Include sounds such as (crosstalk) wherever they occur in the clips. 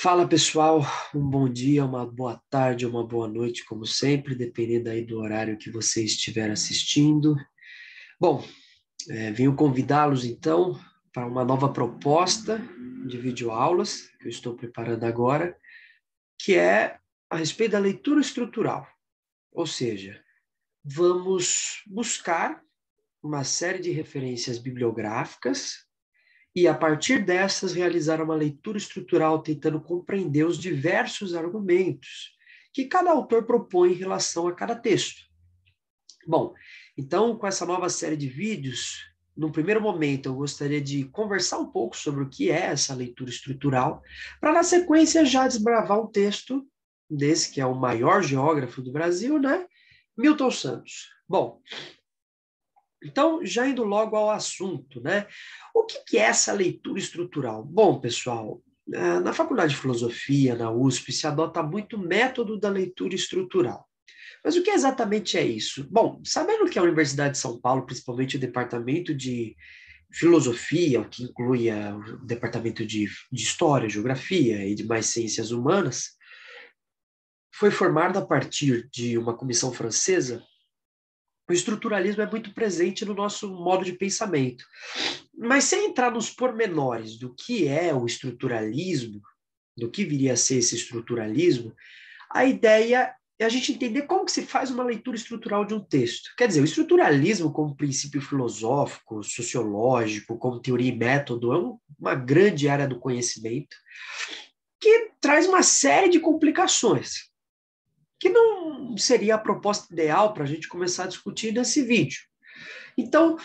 Fala pessoal, um bom dia, uma boa tarde, uma boa noite, como sempre, dependendo aí do horário que você estiver assistindo. Bom, é, venho convidá-los então para uma nova proposta de videoaulas que eu estou preparando agora, que é a respeito da leitura estrutural. Ou seja, vamos buscar uma série de referências bibliográficas e, a partir dessas, realizar uma leitura estrutural tentando compreender os diversos argumentos que cada autor propõe em relação a cada texto. Bom, então, com essa nova série de vídeos, no primeiro momento eu gostaria de conversar um pouco sobre o que é essa leitura estrutural, para na sequência já desbravar um texto desse que é o maior geógrafo do Brasil, né? Milton Santos. Bom, então, já indo logo ao assunto, né? O que, que é essa leitura estrutural? Bom, pessoal, eh, na Faculdade de Filosofia, na USP, se adota muito o método da leitura estrutural. Mas o que exatamente é isso? Bom, sabendo que a Universidade de São Paulo, principalmente o departamento de filosofia, o que inclui eh, o departamento de, de história, geografia e demais ciências humanas, foi formado a partir de uma comissão francesa o estruturalismo é muito presente no nosso modo de pensamento. Mas sem entrar nos pormenores do que é o estruturalismo, do que viria a ser esse estruturalismo, a ideia é a gente entender como que se faz uma leitura estrutural de um texto. Quer dizer, o estruturalismo como princípio filosófico, sociológico, como teoria e método, é uma grande área do conhecimento que traz uma série de complicações que não seria a proposta ideal para a gente começar a discutir nesse vídeo. Então,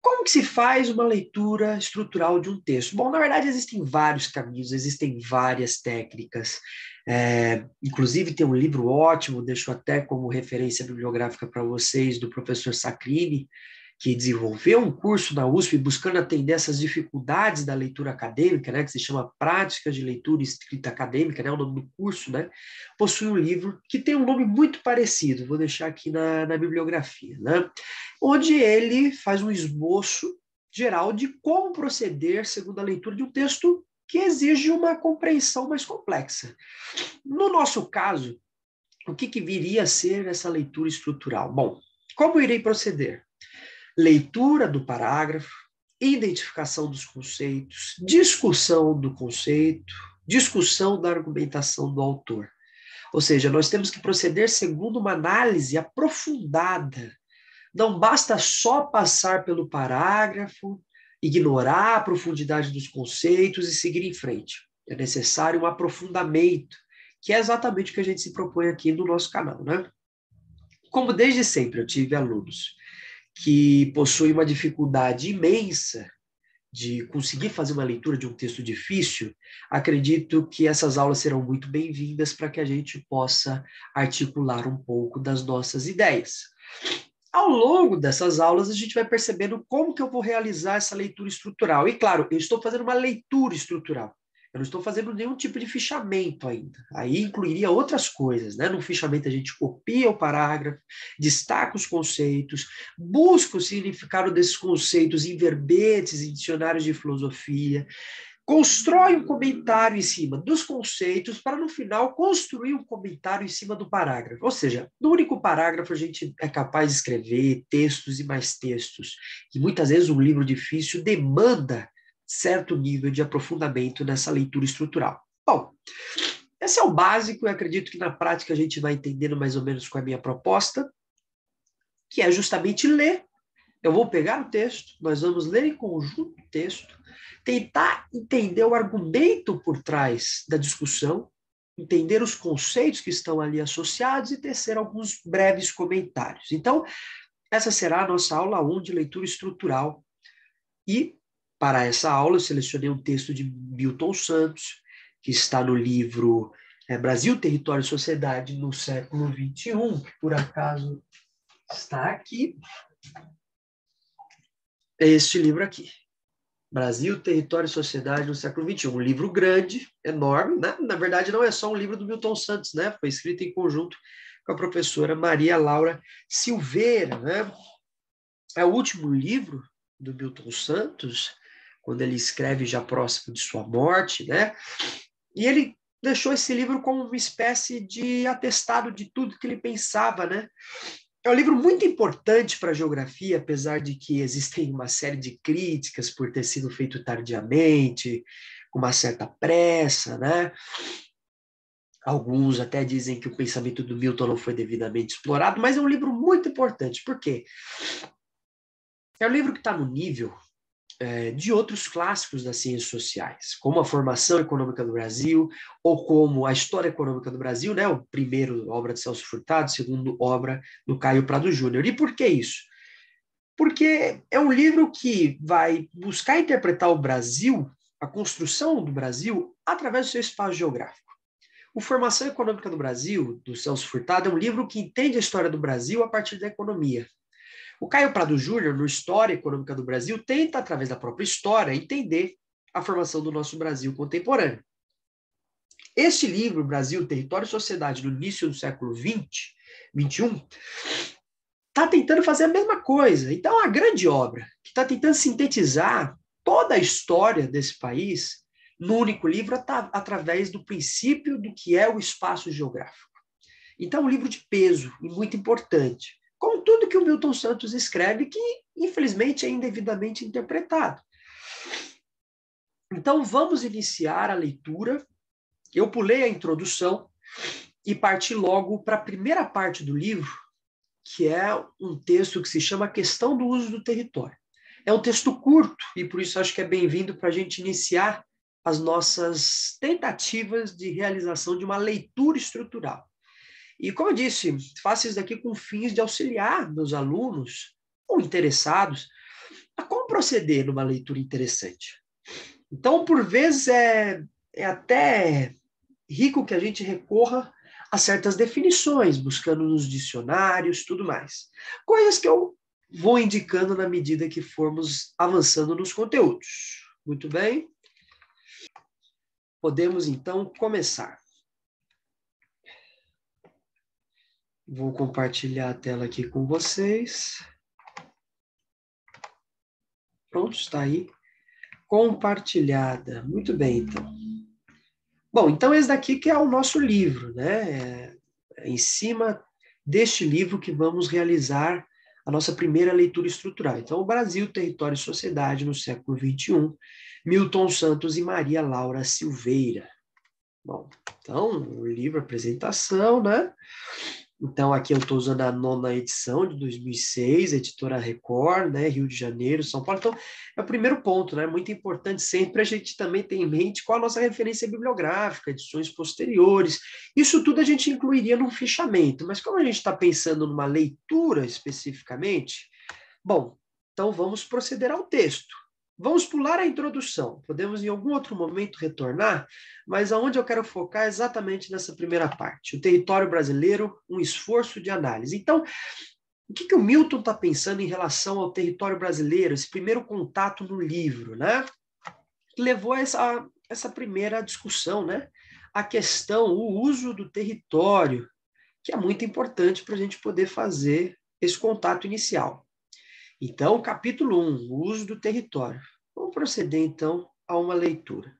como que se faz uma leitura estrutural de um texto? Bom, na verdade, existem vários caminhos, existem várias técnicas. É, inclusive, tem um livro ótimo, deixo até como referência bibliográfica para vocês, do professor Sacrini, que desenvolveu um curso na USP buscando atender essas dificuldades da leitura acadêmica, né, que se chama Práticas de Leitura e Escrita Acadêmica, né, é o nome do curso, né, possui um livro que tem um nome muito parecido, vou deixar aqui na, na bibliografia, né, onde ele faz um esboço geral de como proceder segundo a leitura de um texto que exige uma compreensão mais complexa. No nosso caso, o que, que viria a ser essa leitura estrutural? Bom, como irei proceder? leitura do parágrafo, identificação dos conceitos, discussão do conceito, discussão da argumentação do autor. Ou seja, nós temos que proceder segundo uma análise aprofundada. Não basta só passar pelo parágrafo, ignorar a profundidade dos conceitos e seguir em frente. É necessário um aprofundamento, que é exatamente o que a gente se propõe aqui no nosso canal, né? Como desde sempre eu tive alunos que possui uma dificuldade imensa de conseguir fazer uma leitura de um texto difícil, acredito que essas aulas serão muito bem-vindas para que a gente possa articular um pouco das nossas ideias. Ao longo dessas aulas, a gente vai percebendo como que eu vou realizar essa leitura estrutural. E claro, eu estou fazendo uma leitura estrutural. Eu não estou fazendo nenhum tipo de fichamento ainda. Aí incluiria outras coisas, né? No fichamento a gente copia o parágrafo, destaca os conceitos, busca o significado desses conceitos em verbetes, em dicionários de filosofia, constrói um comentário em cima dos conceitos para no final construir um comentário em cima do parágrafo. Ou seja, no único parágrafo a gente é capaz de escrever textos e mais textos. E muitas vezes um livro difícil demanda certo nível de aprofundamento nessa leitura estrutural. Bom, esse é o básico e acredito que na prática a gente vai entendendo mais ou menos qual é a minha proposta, que é justamente ler. Eu vou pegar o texto, nós vamos ler em conjunto o texto, tentar entender o argumento por trás da discussão, entender os conceitos que estão ali associados e tecer alguns breves comentários. Então, essa será a nossa aula 1 de leitura estrutural e para essa aula, eu selecionei um texto de Milton Santos, que está no livro é, Brasil, Território e Sociedade no século XXI, que por acaso está aqui. É este livro aqui. Brasil, Território e Sociedade no século XXI. Um livro grande, enorme. Né? Na verdade, não é só um livro do Milton Santos, né? Foi escrito em conjunto com a professora Maria Laura Silveira, né? É o último livro do Milton Santos quando ele escreve já próximo de sua morte, né? E ele deixou esse livro como uma espécie de atestado de tudo que ele pensava, né? É um livro muito importante para a geografia, apesar de que existem uma série de críticas por ter sido feito tardiamente, com uma certa pressa, né? Alguns até dizem que o pensamento do Milton não foi devidamente explorado, mas é um livro muito importante. Por quê? É um livro que está no nível eh, de outros clássicos das ciências sociais, como a formação econômica do Brasil, ou como a história econômica do Brasil, né? o primeiro obra de Celso Furtado, segundo obra do Caio Prado Júnior. E por que isso? Porque é um livro que vai buscar interpretar o Brasil, a construção do Brasil, através do seu espaço geográfico. O Formação Econômica do Brasil, do Celso Furtado, é um livro que entende a história do Brasil a partir da economia, o Caio Prado Júnior, no História Econômica do Brasil, tenta, através da própria história, entender a formação do nosso Brasil contemporâneo. Este livro, Brasil, Território e Sociedade, no início do século XX, XXI, está tentando fazer a mesma coisa. Então, é uma grande obra que está tentando sintetizar toda a história desse país no único livro através do princípio do que é o espaço geográfico. Então, é um livro de peso e muito importante tudo que o Milton Santos escreve, que infelizmente é indevidamente interpretado. Então vamos iniciar a leitura. Eu pulei a introdução e parti logo para a primeira parte do livro, que é um texto que se chama Questão do Uso do Território. É um texto curto e por isso acho que é bem-vindo para a gente iniciar as nossas tentativas de realização de uma leitura estrutural. E como eu disse, faço isso daqui com fins de auxiliar meus alunos ou interessados a como proceder numa leitura interessante. Então, por vezes, é, é até rico que a gente recorra a certas definições, buscando nos dicionários, tudo mais. Coisas que eu vou indicando na medida que formos avançando nos conteúdos. Muito bem? Podemos então começar. Vou compartilhar a tela aqui com vocês. Pronto, está aí. Compartilhada. Muito bem, então. Bom, então esse daqui que é o nosso livro, né? É em cima deste livro que vamos realizar a nossa primeira leitura estrutural. Então, o Brasil, Território e Sociedade no século XXI, Milton Santos e Maria Laura Silveira. Bom, então, o livro, apresentação, né? Então, aqui eu estou usando a nona edição de 2006, editora Record, né, Rio de Janeiro, São Paulo. Então, é o primeiro ponto, né? Muito importante sempre a gente também ter em mente qual a nossa referência bibliográfica, edições posteriores. Isso tudo a gente incluiria num fichamento, mas como a gente está pensando numa leitura especificamente, bom, então vamos proceder ao texto. Vamos pular a introdução. Podemos em algum outro momento retornar, mas aonde eu quero focar é exatamente nessa primeira parte. O território brasileiro, um esforço de análise. Então, o que, que o Milton está pensando em relação ao território brasileiro, esse primeiro contato no livro, né? levou a essa, essa primeira discussão, né? A questão, o uso do território, que é muito importante para a gente poder fazer esse contato inicial. Então, capítulo 1, um, o uso do território. Vamos proceder, então, a uma leitura.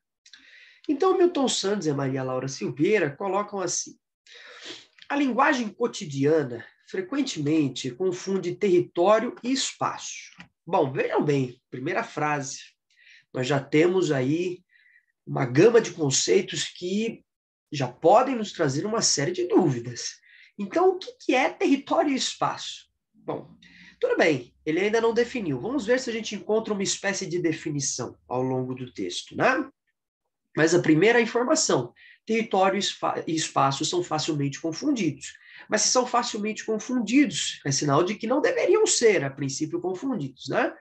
Então, Milton Santos e Maria Laura Silveira colocam assim: a linguagem cotidiana frequentemente confunde território e espaço. Bom, vejam bem, primeira frase. Nós já temos aí uma gama de conceitos que já podem nos trazer uma série de dúvidas. Então, o que é território e espaço? Bom, tudo bem, ele ainda não definiu. Vamos ver se a gente encontra uma espécie de definição ao longo do texto, né? Mas a primeira é informação, território e espaço são facilmente confundidos. Mas se são facilmente confundidos, é sinal de que não deveriam ser, a princípio, confundidos, né?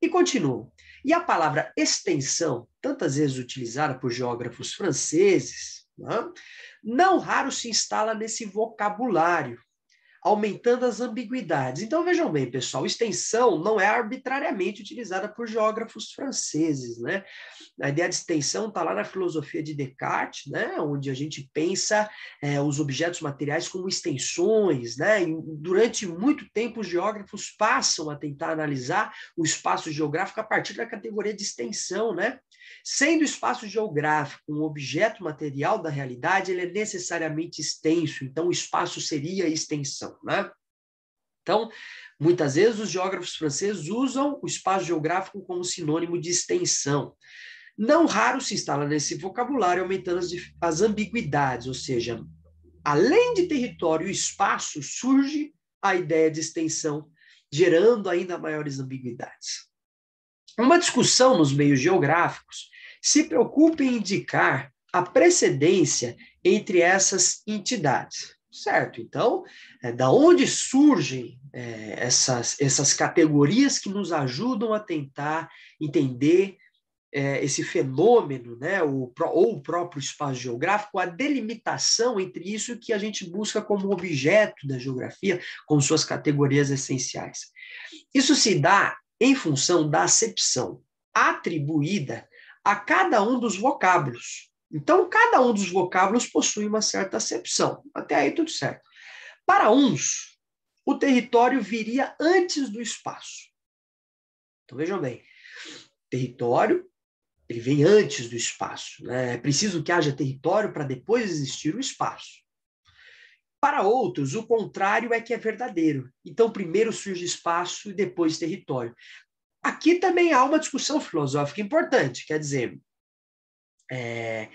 E continua. E a palavra extensão, tantas vezes utilizada por geógrafos franceses, né? não raro se instala nesse vocabulário aumentando as ambiguidades. Então vejam bem, pessoal, extensão não é arbitrariamente utilizada por geógrafos franceses, né? A ideia de extensão está lá na filosofia de Descartes, né? Onde a gente pensa é, os objetos materiais como extensões, né? E durante muito tempo os geógrafos passam a tentar analisar o espaço geográfico a partir da categoria de extensão, né? Sendo o espaço geográfico um objeto material da realidade, ele é necessariamente extenso, então o espaço seria extensão. Né? Então, muitas vezes os geógrafos franceses usam o espaço geográfico como sinônimo de extensão. Não raro se instala nesse vocabulário aumentando as, as ambiguidades, ou seja, além de território e espaço, surge a ideia de extensão, gerando ainda maiores ambiguidades. Uma discussão nos meios geográficos se preocupa em indicar a precedência entre essas entidades. Certo, então, é, da onde surgem é, essas, essas categorias que nos ajudam a tentar entender é, esse fenômeno, né, o, ou o próprio espaço geográfico, a delimitação entre isso que a gente busca como objeto da geografia, com suas categorias essenciais. Isso se dá em função da acepção atribuída a cada um dos vocábulos. Então, cada um dos vocábulos possui uma certa acepção. Até aí, tudo certo. Para uns, o território viria antes do espaço. Então, vejam bem: território ele vem antes do espaço. Né? É preciso que haja território para depois existir o espaço. Para outros, o contrário é que é verdadeiro. Então, primeiro surge espaço e depois território. Aqui também há uma discussão filosófica importante, quer dizer, é,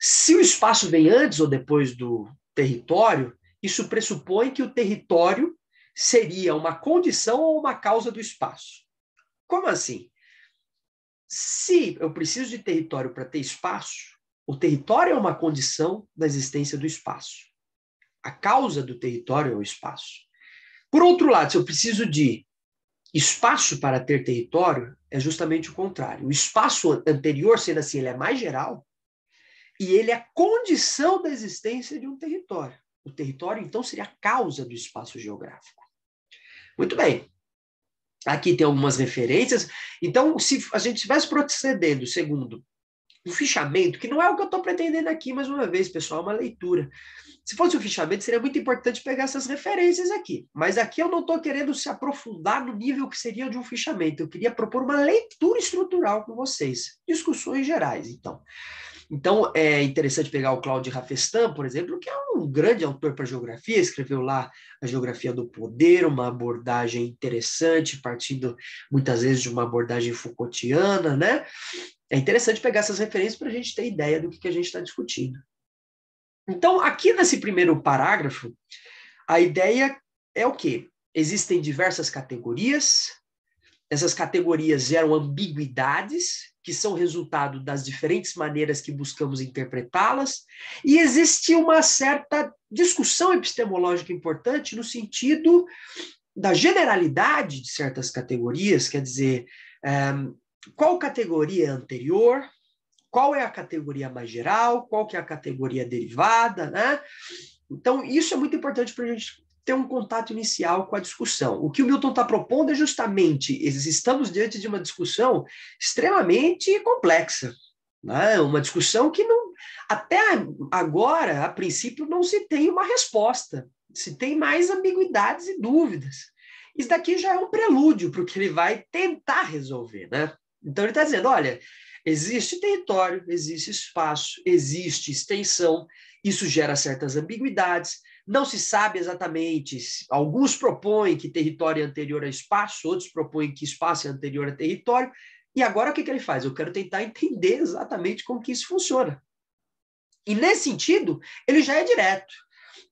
se o espaço vem antes ou depois do território, isso pressupõe que o território seria uma condição ou uma causa do espaço. Como assim? Se eu preciso de território para ter espaço, o território é uma condição da existência do espaço. A causa do território é o espaço. Por outro lado, se eu preciso de espaço para ter território, é justamente o contrário. O espaço anterior, sendo assim, ele é mais geral e ele é condição da existência de um território. O território, então, seria a causa do espaço geográfico. Muito bem. Aqui tem algumas referências. Então, se a gente estivesse procedendo segundo um fichamento, que não é o que eu estou pretendendo aqui, mais uma vez, pessoal, é uma leitura. Se fosse um fichamento, seria muito importante pegar essas referências aqui. Mas aqui eu não estou querendo se aprofundar no nível que seria de um fichamento. Eu queria propor uma leitura estrutural com vocês. Discussões gerais, então. Então, é interessante pegar o Claude Rafestan, por exemplo, que é um grande autor para geografia, escreveu lá A Geografia do Poder, uma abordagem interessante, partindo muitas vezes de uma abordagem Foucaultiana, né? É interessante pegar essas referências para a gente ter ideia do que, que a gente está discutindo. Então, aqui nesse primeiro parágrafo, a ideia é o quê? Existem diversas categorias, essas categorias geram ambiguidades, que são resultado das diferentes maneiras que buscamos interpretá-las, e existe uma certa discussão epistemológica importante no sentido da generalidade de certas categorias, quer dizer, ehm, qual categoria é anterior, qual é a categoria mais geral, qual que é a categoria derivada, né? Então, isso é muito importante para a gente ter um contato inicial com a discussão. O que o Milton está propondo é justamente, estamos diante de uma discussão extremamente complexa, né? uma discussão que não, até agora, a princípio, não se tem uma resposta, se tem mais ambiguidades e dúvidas. Isso daqui já é um prelúdio para o que ele vai tentar resolver, né? Então ele está dizendo, olha, existe território, existe espaço, existe extensão, isso gera certas ambiguidades, não se sabe exatamente. Alguns propõem que território é anterior a espaço, outros propõem que espaço é anterior a território. E agora o que, que ele faz? Eu quero tentar entender exatamente como que isso funciona. E nesse sentido, ele já é direto.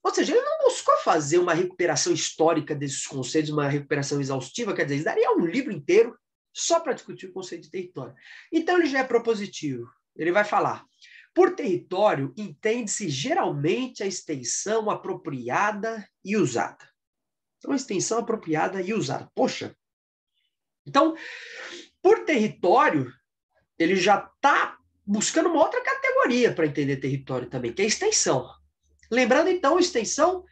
Ou seja, ele não buscou fazer uma recuperação histórica desses conceitos, uma recuperação exaustiva, quer dizer, ele daria um livro inteiro só para discutir o conceito de território. Então ele já é propositivo. Ele vai falar: por território, entende-se geralmente a extensão apropriada e usada. Então, a extensão apropriada e usada. Poxa! Então, por território, ele já está buscando uma outra categoria para entender território também, que é extensão. Lembrando, então, extensão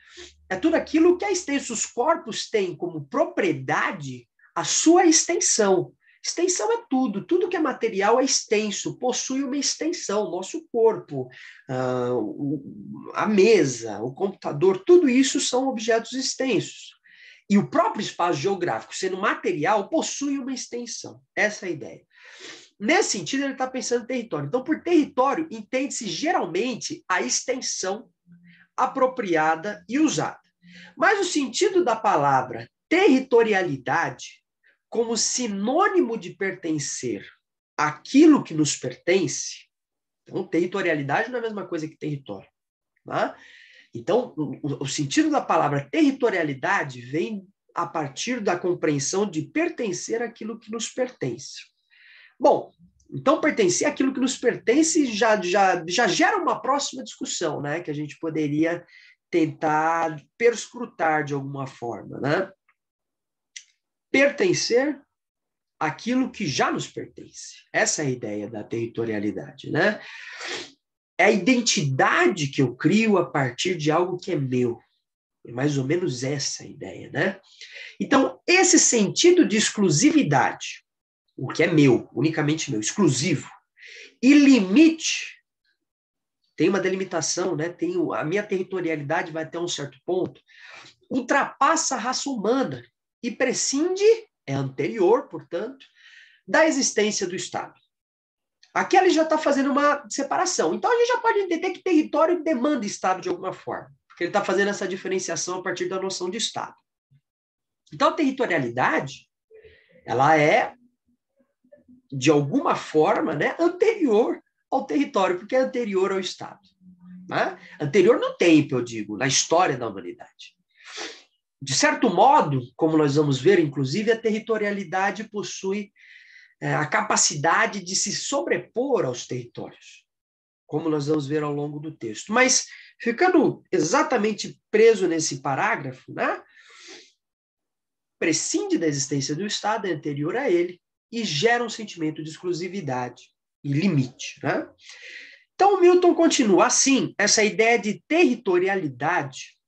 é tudo aquilo que a os corpos têm como propriedade a sua extensão. Extensão é tudo, tudo que é material é extenso, possui uma extensão, nosso corpo, ah, a mesa, o computador, tudo isso são objetos extensos. E o próprio espaço geográfico, sendo material, possui uma extensão. Essa é a ideia. Nesse sentido, ele está pensando em território. Então, por território, entende-se geralmente a extensão apropriada e usada. Mas o sentido da palavra territorialidade como sinônimo de pertencer àquilo que nos pertence, então territorialidade não é a mesma coisa que território. Tá? Então, o, o sentido da palavra territorialidade vem a partir da compreensão de pertencer àquilo que nos pertence. Bom, então pertencer àquilo que nos pertence já, já, já gera uma próxima discussão, né? Que a gente poderia tentar perscrutar de alguma forma, né? pertencer àquilo que já nos pertence. Essa é a ideia da territorialidade, né? É a identidade que eu crio a partir de algo que é meu. É mais ou menos essa a ideia, né? Então, esse sentido de exclusividade, o que é meu, unicamente meu, exclusivo, e limite, tem uma delimitação, né? Tem, a minha territorialidade vai até um certo ponto, ultrapassa a raça humana e prescinde, é anterior, portanto, da existência do Estado. Aqui ele já está fazendo uma separação. Então a gente já pode entender que território demanda Estado de alguma forma, porque ele está fazendo essa diferenciação a partir da noção de Estado. Então a territorialidade, ela é, de alguma forma, né, anterior ao território, porque é anterior ao Estado. Né? Anterior no tempo, eu digo, na história da humanidade. De certo modo, como nós vamos ver, inclusive, a territorialidade possui é, a capacidade de se sobrepor aos territórios, como nós vamos ver ao longo do texto. Mas, ficando exatamente preso nesse parágrafo, né? prescinde da existência do Estado anterior a ele e gera um sentimento de exclusividade e limite. Né? Então, Milton continua assim: essa ideia de territorialidade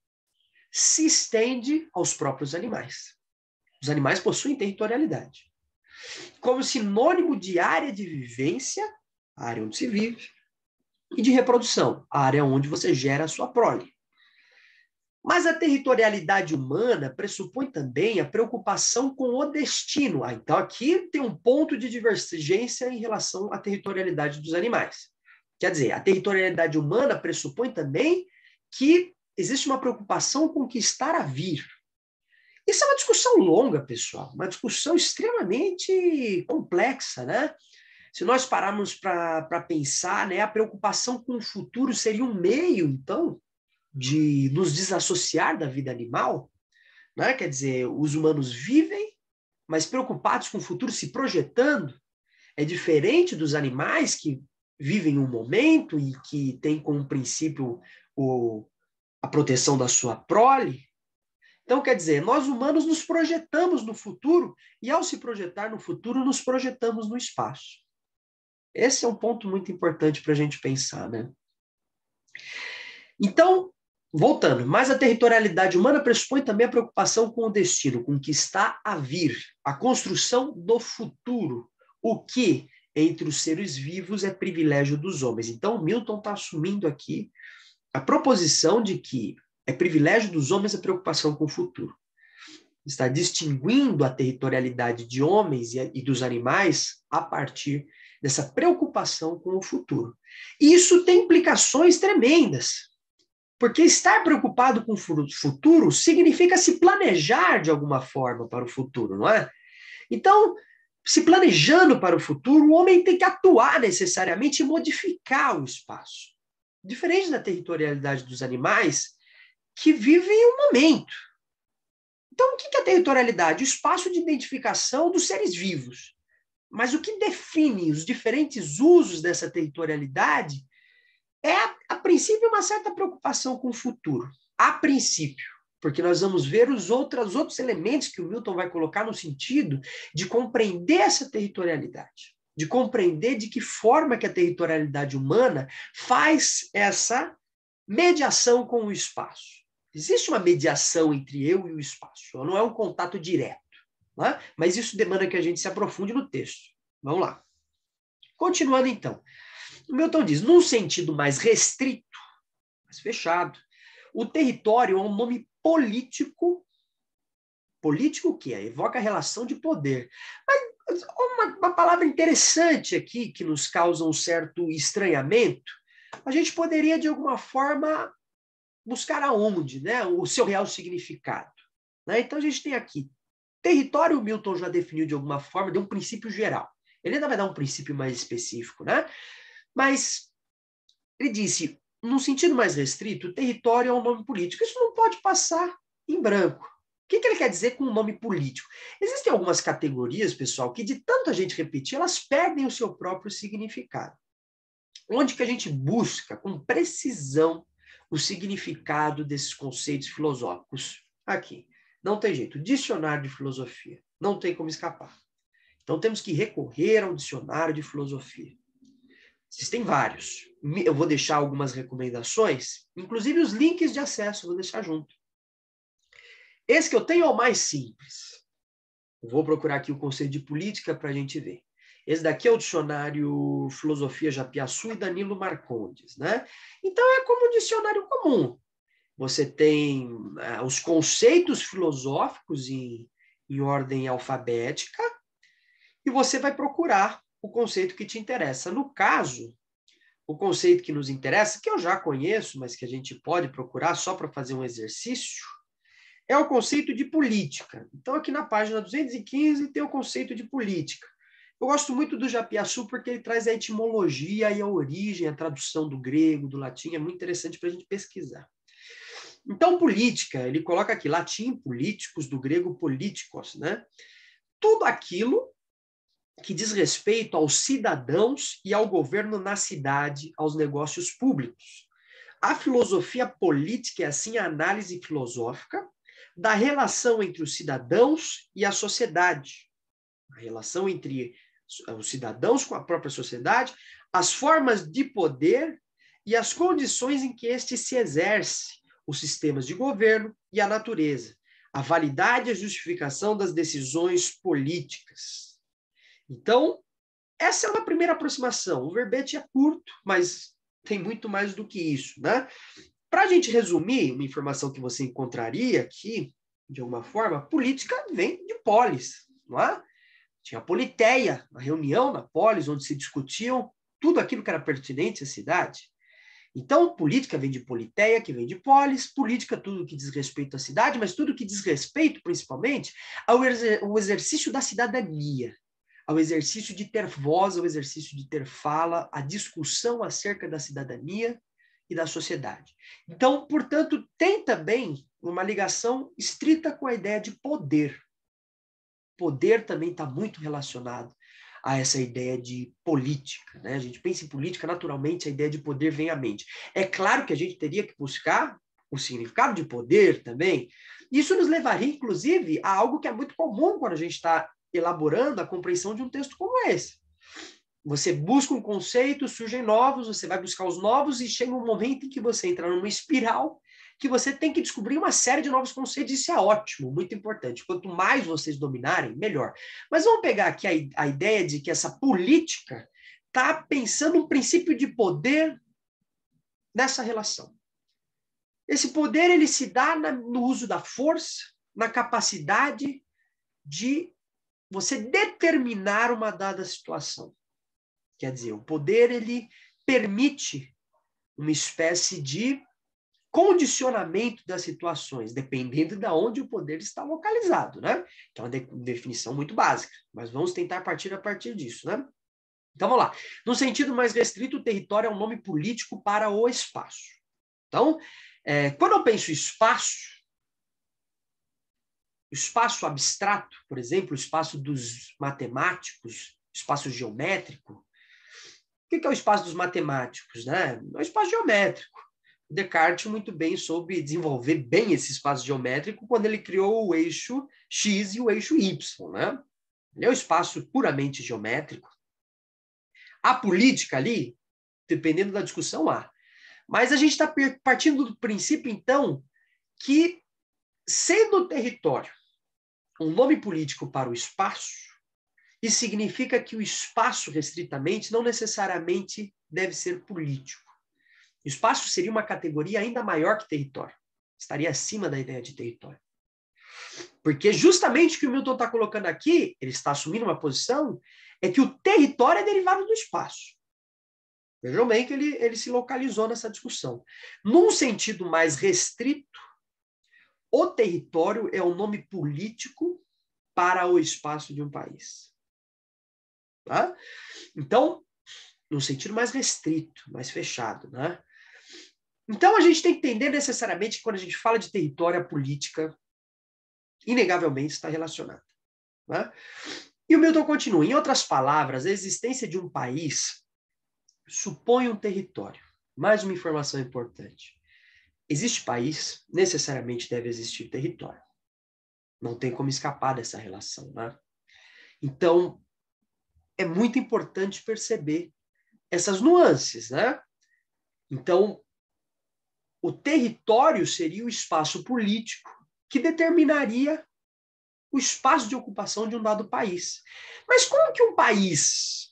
se estende aos próprios animais. Os animais possuem territorialidade. Como sinônimo de área de vivência, a área onde se vive, e de reprodução, a área onde você gera a sua prole. Mas a territorialidade humana pressupõe também a preocupação com o destino. Ah, então aqui tem um ponto de divergência em relação à territorialidade dos animais. Quer dizer, a territorialidade humana pressupõe também que existe uma preocupação com o que está a vir. Isso é uma discussão longa, pessoal, uma discussão extremamente complexa, né? Se nós pararmos para pensar, né, a preocupação com o futuro seria um meio, então, de nos desassociar da vida animal, né? Quer dizer, os humanos vivem, mas preocupados com o futuro, se projetando. É diferente dos animais que vivem um momento e que têm como princípio o, a proteção da sua prole. Então, quer dizer, nós humanos nos projetamos no futuro e, ao se projetar no futuro, nos projetamos no espaço. Esse é um ponto muito importante para a gente pensar, né? Então, voltando, mas a territorialidade humana pressupõe também a preocupação com o destino, com o que está a vir, a construção do futuro, o que entre os seres vivos é privilégio dos homens. Então, Milton está assumindo aqui a proposição de que é privilégio dos homens a preocupação com o futuro. Está distinguindo a territorialidade de homens e, e dos animais a partir dessa preocupação com o futuro. Isso tem implicações tremendas, porque estar preocupado com o futuro significa se planejar de alguma forma para o futuro, não é? Então, se planejando para o futuro, o homem tem que atuar necessariamente e modificar o espaço diferente da territorialidade dos animais, que vivem o momento. Então, o que é a territorialidade? O espaço de identificação dos seres vivos. Mas o que define os diferentes usos dessa territorialidade é, a princípio, uma certa preocupação com o futuro. A princípio, porque nós vamos ver os outros, outros elementos que o Milton vai colocar no sentido de compreender essa territorialidade de compreender de que forma que a territorialidade humana faz essa mediação com o espaço. Existe uma mediação entre eu e o espaço, não é um contato direto, é? mas isso demanda que a gente se aprofunde no texto. Vamos lá. Continuando então. O Milton diz: num sentido mais restrito, mais fechado, o território é um nome político. Político o que é? Evoca a relação de poder. Mas uma, uma palavra interessante aqui que nos causa um certo estranhamento. A gente poderia, de alguma forma, buscar aonde, né? O seu real significado. Né? Então, a gente tem aqui território, o Milton já definiu de alguma forma, de um princípio geral. Ele ainda vai dar um princípio mais específico, né? Mas ele disse, num sentido mais restrito, território é um nome político. Isso não pode passar em branco. O que, que ele quer dizer com o nome político? Existem algumas categorias, pessoal, que de tanto a gente repetir, elas perdem o seu próprio significado. Onde que a gente busca com precisão o significado desses conceitos filosóficos? Aqui. Não tem jeito. Dicionário de filosofia. Não tem como escapar. Então temos que recorrer ao dicionário de filosofia. Existem vários. Eu vou deixar algumas recomendações, inclusive os links de acesso, vou deixar junto. Esse que eu tenho é o mais simples. Vou procurar aqui o conceito de política para a gente ver. Esse daqui é o dicionário Filosofia Japiaçu e Danilo Marcondes, né? Então é como um dicionário comum. Você tem ah, os conceitos filosóficos em, em ordem alfabética e você vai procurar o conceito que te interessa. No caso, o conceito que nos interessa, que eu já conheço, mas que a gente pode procurar só para fazer um exercício, é o conceito de política. Então, aqui na página 215 tem o conceito de política. Eu gosto muito do Japiaçu porque ele traz a etimologia e a origem, a tradução do grego, do latim, é muito interessante para a gente pesquisar. Então, política, ele coloca aqui, latim, políticos, do grego políticos, né? Tudo aquilo que diz respeito aos cidadãos e ao governo na cidade, aos negócios públicos. A filosofia política é, assim, a análise filosófica da relação entre os cidadãos e a sociedade, a relação entre os cidadãos com a própria sociedade, as formas de poder e as condições em que este se exerce, os sistemas de governo e a natureza, a validade e a justificação das decisões políticas. Então, essa é uma primeira aproximação. O verbete é curto, mas tem muito mais do que isso, né? Para a gente resumir, uma informação que você encontraria aqui, de alguma forma, política vem de polis, não é? Tinha a politeia, uma reunião na polis, onde se discutiam tudo aquilo que era pertinente à cidade. Então, política vem de politeia, que vem de polis, política tudo que diz respeito à cidade, mas tudo que diz respeito, principalmente, ao, exer ao exercício da cidadania, ao exercício de ter voz, ao exercício de ter fala, à discussão acerca da cidadania e da sociedade. Então, portanto, tem também uma ligação estrita com a ideia de poder. Poder também está muito relacionado a essa ideia de política. Né? A gente pensa em política, naturalmente, a ideia de poder vem à mente. É claro que a gente teria que buscar o significado de poder também. Isso nos levaria, inclusive, a algo que é muito comum quando a gente está elaborando a compreensão de um texto como esse. Você busca um conceito, surgem novos, você vai buscar os novos e chega um momento em que você entra numa espiral que você tem que descobrir uma série de novos conceitos. Isso é ótimo, muito importante. Quanto mais vocês dominarem, melhor. Mas vamos pegar aqui a, a ideia de que essa política está pensando um princípio de poder nessa relação. Esse poder ele se dá na, no uso da força, na capacidade de você determinar uma dada situação. Quer dizer, o poder ele permite uma espécie de condicionamento das situações, dependendo de onde o poder está localizado, né? então é uma definição muito básica, mas vamos tentar partir a partir disso, né? Então vamos lá. No sentido mais restrito, o território é um nome político para o espaço. Então, é, quando eu penso espaço, espaço abstrato, por exemplo, o espaço dos matemáticos, espaço geométrico, o que é o espaço dos matemáticos? Né? É o espaço geométrico. Descartes muito bem soube desenvolver bem esse espaço geométrico quando ele criou o eixo x e o eixo y. Né? Ele é um espaço puramente geométrico. A política ali, dependendo da discussão, há. Mas a gente está partindo do princípio, então, que sendo o território um nome político para o espaço, e significa que o espaço, restritamente, não necessariamente deve ser político. O espaço seria uma categoria ainda maior que território. Estaria acima da ideia de território. Porque justamente o que o Milton está colocando aqui, ele está assumindo uma posição, é que o território é derivado do espaço. Vejam bem que ele, ele se localizou nessa discussão. Num sentido mais restrito, o território é o um nome político para o espaço de um país. Tá? Então, num sentido mais restrito, mais fechado. Né? Então, a gente tem que entender necessariamente que quando a gente fala de território, a política, inegavelmente, está relacionada. Né? E o Milton continua: em outras palavras, a existência de um país supõe um território. Mais uma informação importante. Existe país, necessariamente deve existir território. Não tem como escapar dessa relação. Né? Então, é muito importante perceber essas nuances, né? Então, o território seria o espaço político que determinaria o espaço de ocupação de um dado país. Mas como que um país,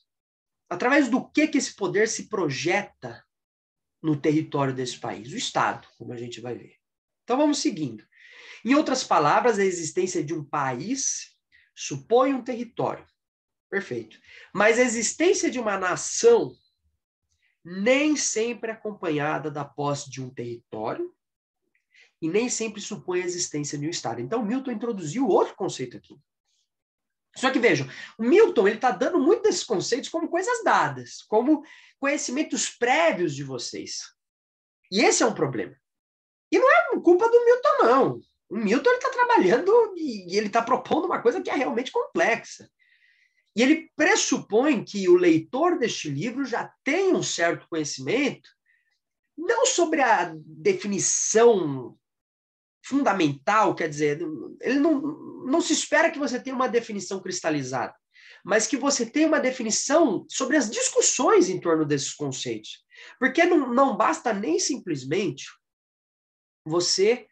através do que que esse poder se projeta no território desse país? O Estado, como a gente vai ver. Então vamos seguindo. Em outras palavras, a existência de um país supõe um território Perfeito. Mas a existência de uma nação nem sempre é acompanhada da posse de um território e nem sempre supõe a existência de um Estado. Então, Milton introduziu outro conceito aqui. Só que vejam, o Milton ele está dando muito desses conceitos como coisas dadas, como conhecimentos prévios de vocês. E esse é um problema. E não é culpa do Milton, não. O Milton está trabalhando e ele está propondo uma coisa que é realmente complexa. E ele pressupõe que o leitor deste livro já tem um certo conhecimento, não sobre a definição fundamental, quer dizer, ele não, não se espera que você tenha uma definição cristalizada, mas que você tenha uma definição sobre as discussões em torno desses conceitos. Porque não, não basta nem simplesmente você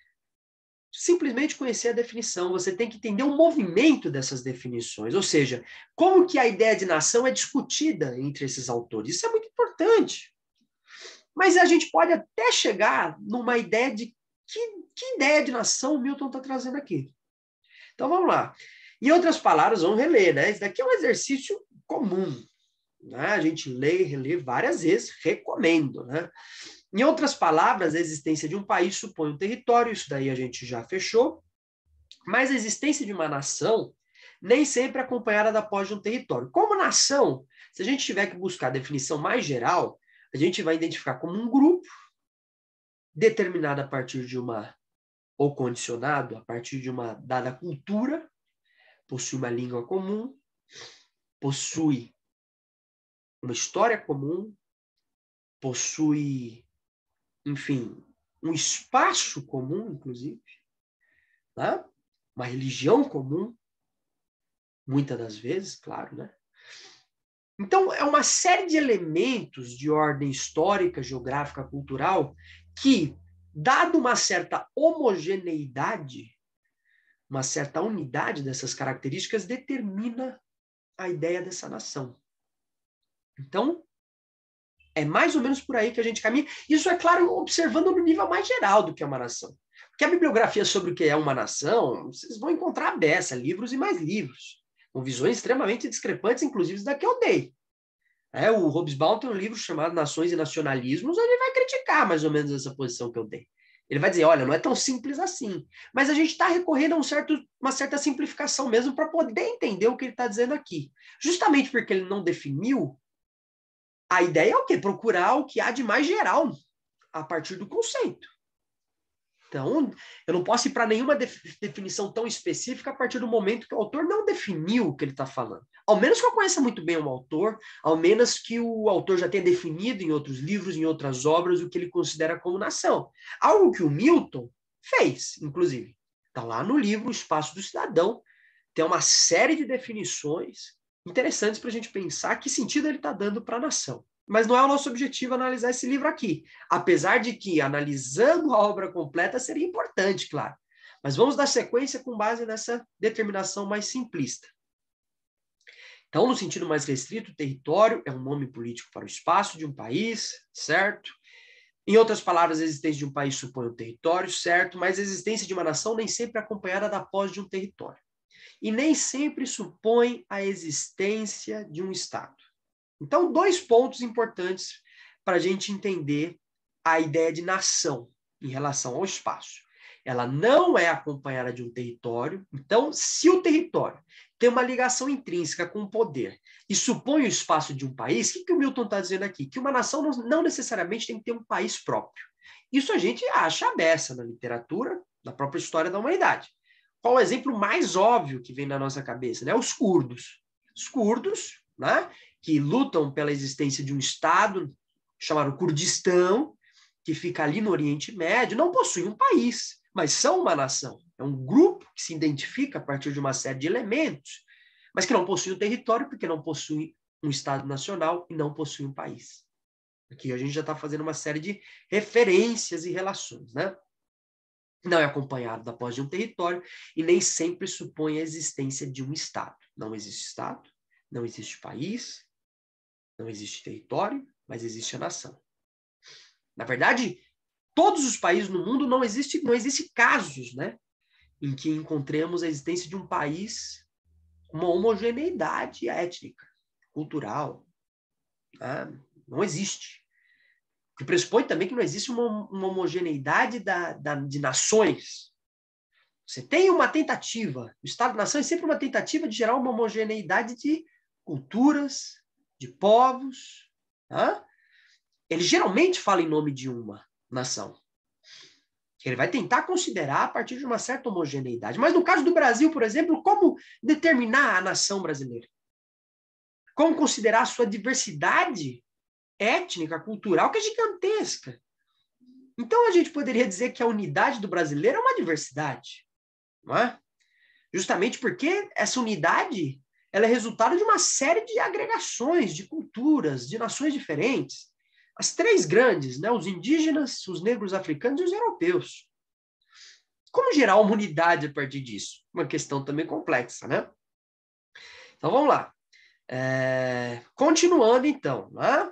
simplesmente conhecer a definição, você tem que entender o movimento dessas definições, ou seja, como que a ideia de nação é discutida entre esses autores. Isso é muito importante. Mas a gente pode até chegar numa ideia de que, que ideia de nação o Milton está trazendo aqui. Então vamos lá. Em outras palavras, vamos reler, né? Isso daqui é um exercício comum. Né? A gente lê e relê várias vezes, recomendo, né? Em outras palavras, a existência de um país supõe um território, isso daí a gente já fechou, mas a existência de uma nação nem sempre é acompanhada da pós de um território. Como nação, se a gente tiver que buscar a definição mais geral, a gente vai identificar como um grupo determinado a partir de uma ou condicionado a partir de uma dada cultura, possui uma língua comum, possui uma história comum, possui enfim, um espaço comum, inclusive, né? uma religião comum, muitas das vezes, claro, né? Então, é uma série de elementos de ordem histórica, geográfica, cultural, que, dado uma certa homogeneidade, uma certa unidade dessas características, determina a ideia dessa nação. Então, é mais ou menos por aí que a gente caminha. Isso, é claro, observando no nível mais geral do que é uma nação. Porque a bibliografia sobre o que é uma nação, vocês vão encontrar a beça, livros e mais livros, com visões extremamente discrepantes, inclusive da que eu dei. É, o Hobsbawm tem um livro chamado Nações e Nacionalismos, onde ele vai criticar mais ou menos essa posição que eu dei. Ele vai dizer, olha, não é tão simples assim. Mas a gente está recorrendo a um certo, uma certa simplificação mesmo para poder entender o que ele está dizendo aqui. Justamente porque ele não definiu a ideia é o quê? Procurar o que há de mais geral a partir do conceito. Então, eu não posso ir para nenhuma definição tão específica a partir do momento que o autor não definiu o que ele está falando. Ao menos que eu conheça muito bem o autor, ao menos que o autor já tenha definido em outros livros, em outras obras, o que ele considera como nação. Algo que o Milton fez, inclusive. Está lá no livro O Espaço do Cidadão. Tem uma série de definições interessantes para a gente pensar que sentido ele está dando para a nação. Mas não é o nosso objetivo analisar esse livro aqui, apesar de que, analisando a obra completa, seria importante, claro. Mas vamos dar sequência com base nessa determinação mais simplista. Então, no sentido mais restrito, território é um nome político para o espaço de um país, certo? Em outras palavras, a existência de um país supõe um território, certo? Mas a existência de uma nação nem sempre é acompanhada da posse de um território e nem sempre supõe a existência de um Estado. Então, dois pontos importantes para a gente entender a ideia de nação em relação ao espaço. Ela não é acompanhada de um território. Então, se o território tem uma ligação intrínseca com o poder e supõe o espaço de um país, o que, que o Milton está dizendo aqui? Que uma nação não, necessariamente tem que ter um país próprio. Isso a gente acha a beça na literatura, na própria história da humanidade qual o exemplo mais óbvio que vem na nossa cabeça? Né? Os curdos. Os curdos, né? que lutam pela existência de um Estado chamado Kurdistão, que fica ali no Oriente Médio, não possuem um país, mas são uma nação. É um grupo que se identifica a partir de uma série de elementos, mas que não possui um território porque não possui um Estado nacional e não possui um país. Aqui a gente já está fazendo uma série de referências e relações, né? não é acompanhado da posse de um território e nem sempre supõe a existência de um Estado. Não existe Estado, não existe país, não existe território, mas existe a nação. Na verdade, todos os países no mundo não existem não existe casos, né, em que encontremos a existência de um país com uma homogeneidade étnica, cultural. Né? Não existe que pressupõe também que não existe uma, uma homogeneidade da, da, de nações. Você tem uma tentativa, o Estado-nação é sempre uma tentativa de gerar uma homogeneidade de culturas, de povos. Tá? Ele geralmente fala em nome de uma nação. Ele vai tentar considerar a partir de uma certa homogeneidade. Mas no caso do Brasil, por exemplo, como determinar a nação brasileira? Como considerar a sua diversidade étnica, cultural, que é gigantesca. Então, a gente poderia dizer que a unidade do brasileiro é uma diversidade, não é? Justamente porque essa unidade ela é resultado de uma série de agregações, de culturas, de nações diferentes. As três grandes, né? os indígenas, os negros africanos e os europeus. Como gerar uma unidade a partir disso? Uma questão também complexa, né? Então vamos lá. É... Continuando então, não é?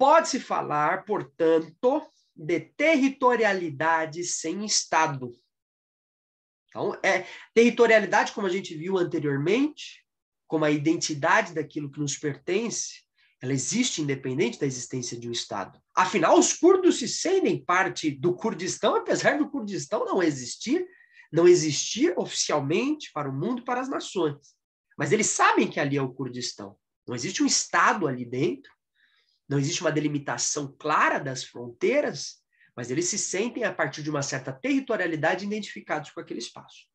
Pode-se falar, portanto, de territorialidade sem Estado. Então, é territorialidade, como a gente viu anteriormente, como a identidade daquilo que nos pertence, ela existe independente da existência de um Estado. Afinal, os curdos se sentem parte do Kurdistão, apesar do Kurdistão não existir, não existir oficialmente para o mundo e para as nações. Mas eles sabem que ali é o Kurdistão. Não existe um Estado ali dentro, não existe uma delimitação clara das fronteiras, mas eles se sentem, a partir de uma certa territorialidade, identificados com aquele espaço.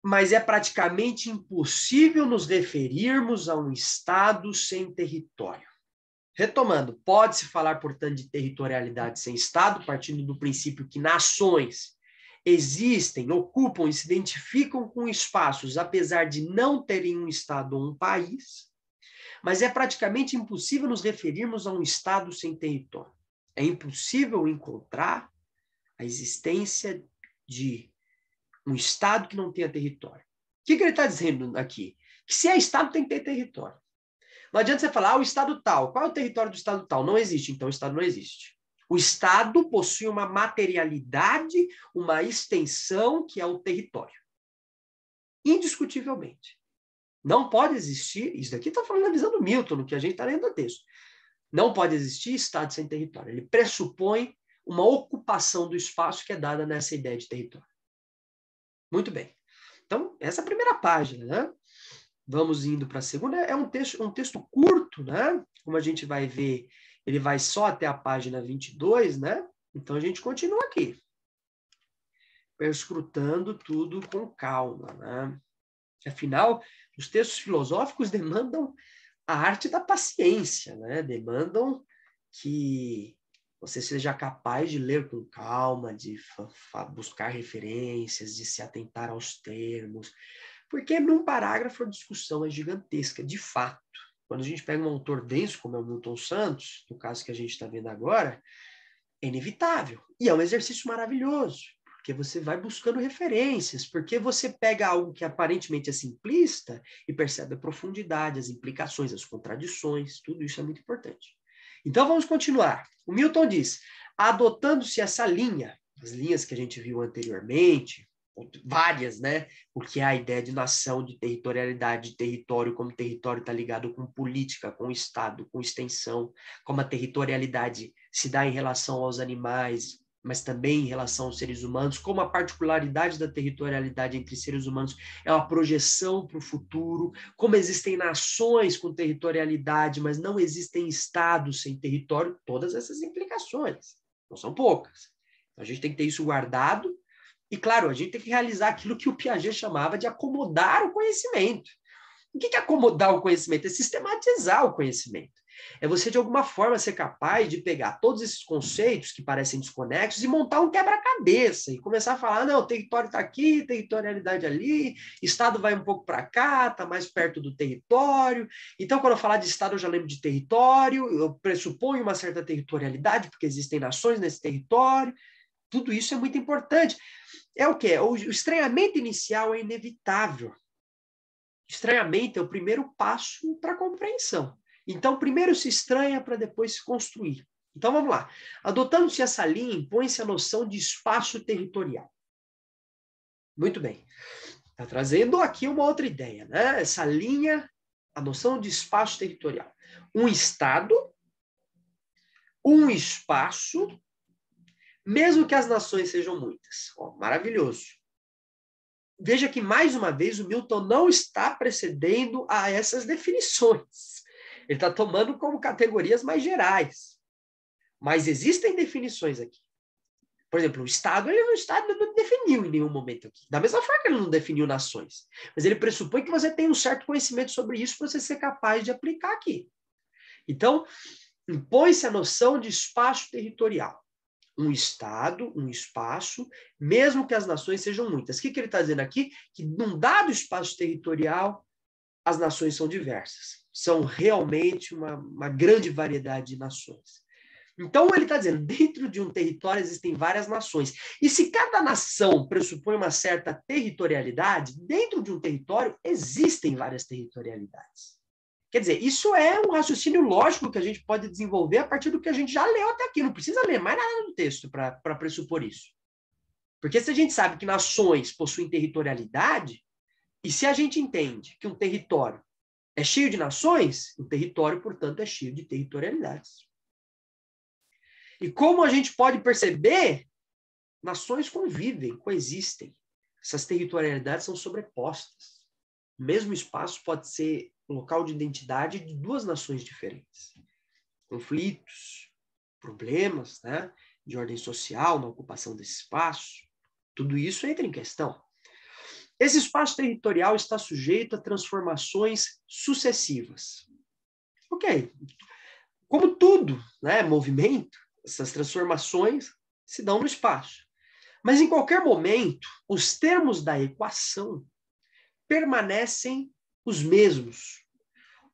Mas é praticamente impossível nos referirmos a um Estado sem território. Retomando, pode-se falar, portanto, de territorialidade sem Estado, partindo do princípio que nações existem, ocupam e se identificam com espaços, apesar de não terem um Estado ou um país mas é praticamente impossível nos referirmos a um Estado sem território. É impossível encontrar a existência de um Estado que não tenha território. O que, que ele está dizendo aqui? Que se é Estado, tem que ter território. Não adianta você falar, ah, o Estado tal. Qual é o território do Estado tal? Não existe, então o Estado não existe. O Estado possui uma materialidade, uma extensão que é o território. Indiscutivelmente. Não pode existir, isso daqui está falando visão do Milton, que a gente está lendo o texto. Não pode existir Estado sem território. Ele pressupõe uma ocupação do espaço que é dada nessa ideia de território. Muito bem. Então, essa é a primeira página, né? Vamos indo para a segunda. É um texto, um texto curto, né? Como a gente vai ver, ele vai só até a página 22, né? Então, a gente continua aqui. Perscrutando tudo com calma, né? Afinal, os textos filosóficos demandam a arte da paciência, né? demandam que você seja capaz de ler com calma, de buscar referências, de se atentar aos termos, porque num parágrafo a discussão é gigantesca, de fato. Quando a gente pega um autor denso, como é o Milton Santos, no caso que a gente está vendo agora, é inevitável. E é um exercício maravilhoso porque você vai buscando referências, porque você pega algo que aparentemente é simplista e percebe a profundidade, as implicações, as contradições, tudo isso é muito importante. Então vamos continuar. O Milton diz: adotando-se essa linha, as linhas que a gente viu anteriormente, várias, né? Porque é a ideia de nação, de territorialidade, de território, como território está ligado com política, com Estado, com extensão, como a territorialidade se dá em relação aos animais, mas também em relação aos seres humanos, como a particularidade da territorialidade entre seres humanos é uma projeção para o futuro, como existem nações com territorialidade, mas não existem estados sem território, todas essas implicações, não são poucas. Então, a gente tem que ter isso guardado, e claro, a gente tem que realizar aquilo que o Piaget chamava de acomodar o conhecimento. O que é acomodar o conhecimento? É sistematizar o conhecimento. É você, de alguma forma, ser capaz de pegar todos esses conceitos que parecem desconexos e montar um quebra-cabeça e começar a falar: não, território está aqui, territorialidade ali, Estado vai um pouco para cá, está mais perto do território. Então, quando eu falar de Estado, eu já lembro de território, eu pressuponho uma certa territorialidade, porque existem nações nesse território. Tudo isso é muito importante. É o que? O estranhamento inicial é inevitável. Estranhamento é o primeiro passo para a compreensão. Então, primeiro se estranha para depois se construir. Então, vamos lá. Adotando-se essa linha, impõe-se a noção de espaço territorial. Muito bem. Está trazendo aqui uma outra ideia, né? Essa linha, a noção de espaço territorial. Um Estado, um espaço, mesmo que as nações sejam muitas. Ó, maravilhoso. Veja que, mais uma vez, o Milton não está precedendo a essas definições. Ele está tomando como categorias mais gerais. Mas existem definições aqui. Por exemplo, o Estado, ele, o Estado não definiu em nenhum momento aqui. Da mesma forma que ele não definiu nações. Mas ele pressupõe que você tem um certo conhecimento sobre isso para você ser capaz de aplicar aqui. Então, impõe-se a noção de espaço territorial. Um Estado, um espaço, mesmo que as nações sejam muitas. O que, que ele está dizendo aqui? Que num dado espaço territorial, as nações são diversas são realmente uma, uma grande variedade de nações. Então, ele está dizendo: dentro de um território existem várias nações. E se cada nação pressupõe uma certa territorialidade, dentro de um território existem várias territorialidades. Quer dizer, isso é um raciocínio lógico que a gente pode desenvolver a partir do que a gente já leu até aqui. Não precisa ler mais nada do texto para pressupor isso. Porque se a gente sabe que nações possuem territorialidade, e se a gente entende que um território é cheio de nações? O território, portanto, é cheio de territorialidades. E como a gente pode perceber, nações convivem, coexistem. Essas territorialidades são sobrepostas. O mesmo espaço pode ser local de identidade de duas nações diferentes. Conflitos, problemas né, de ordem social na ocupação desse espaço, tudo isso entra em questão. Esse espaço territorial está sujeito a transformações sucessivas. Ok. Como tudo, né, movimento, essas transformações se dão no espaço. Mas em qualquer momento, os termos da equação permanecem os mesmos.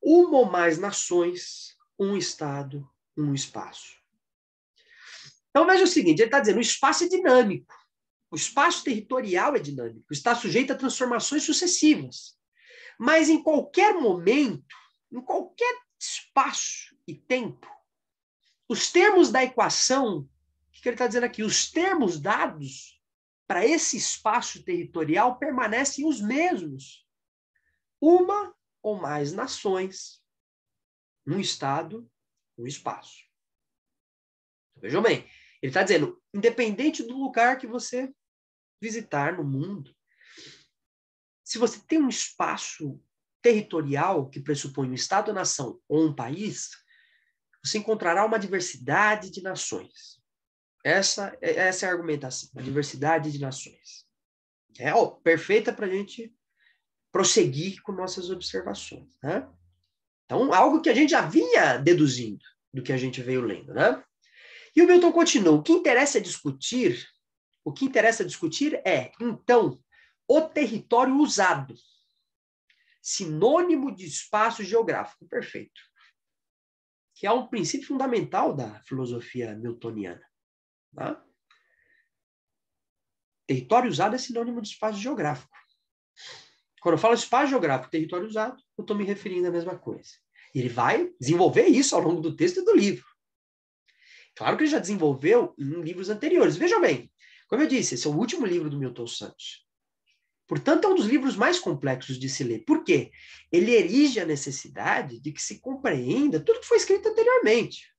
Uma ou mais nações, um Estado, um espaço. Então veja o seguinte: ele está dizendo o espaço é dinâmico. O espaço territorial é dinâmico, está sujeito a transformações sucessivas. Mas em qualquer momento, em qualquer espaço e tempo, os termos da equação, o que ele está dizendo aqui? Os termos dados para esse espaço territorial permanecem os mesmos. Uma ou mais nações, um Estado, um espaço. Vejam bem, ele está dizendo, independente do lugar que você visitar no mundo. Se você tem um espaço territorial que pressupõe um Estado-nação ou um país, você encontrará uma diversidade de nações. Essa, é, essa é a argumentação, a diversidade de nações. É ó, perfeita para a gente prosseguir com nossas observações. Né? Então, algo que a gente já vinha deduzindo do que a gente veio lendo. Né? E o Milton continua: o que interessa é discutir o que interessa discutir é, então, o território usado. Sinônimo de espaço geográfico. Perfeito. Que é um princípio fundamental da filosofia miltoniana. Tá? Território usado é sinônimo de espaço geográfico. Quando eu falo espaço geográfico, território usado, eu estou me referindo à mesma coisa. E ele vai desenvolver isso ao longo do texto e do livro. Claro que ele já desenvolveu em livros anteriores. Vejam bem, como eu disse, esse é o último livro do Milton Santos. Portanto, é um dos livros mais complexos de se ler. Por quê? Ele erige a necessidade de que se compreenda tudo que foi escrito anteriormente.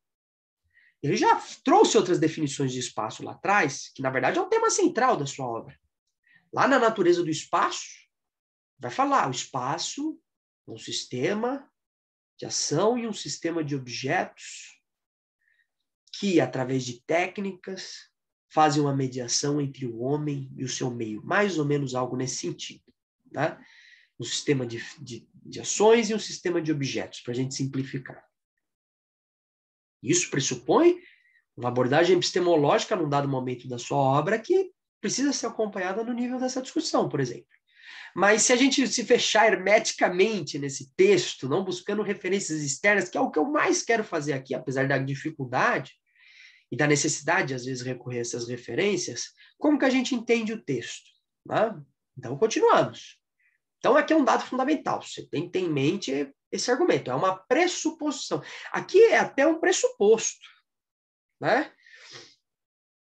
Ele já trouxe outras definições de espaço lá atrás, que na verdade é um tema central da sua obra. Lá na natureza do espaço, vai falar o espaço, um sistema de ação e um sistema de objetos que, através de técnicas, fazem uma mediação entre o homem e o seu meio, mais ou menos algo nesse sentido. Tá? Um sistema de, de, de ações e um sistema de objetos, para a gente simplificar. Isso pressupõe uma abordagem epistemológica num dado momento da sua obra que precisa ser acompanhada no nível dessa discussão, por exemplo. Mas se a gente se fechar hermeticamente nesse texto, não buscando referências externas, que é o que eu mais quero fazer aqui, apesar da dificuldade, e da necessidade, às vezes, recorrer a essas referências, como que a gente entende o texto? Né? Então, continuamos. Então, aqui é um dado fundamental. Você tem que ter em mente esse argumento. É uma pressuposição. Aqui é até um pressuposto. Né?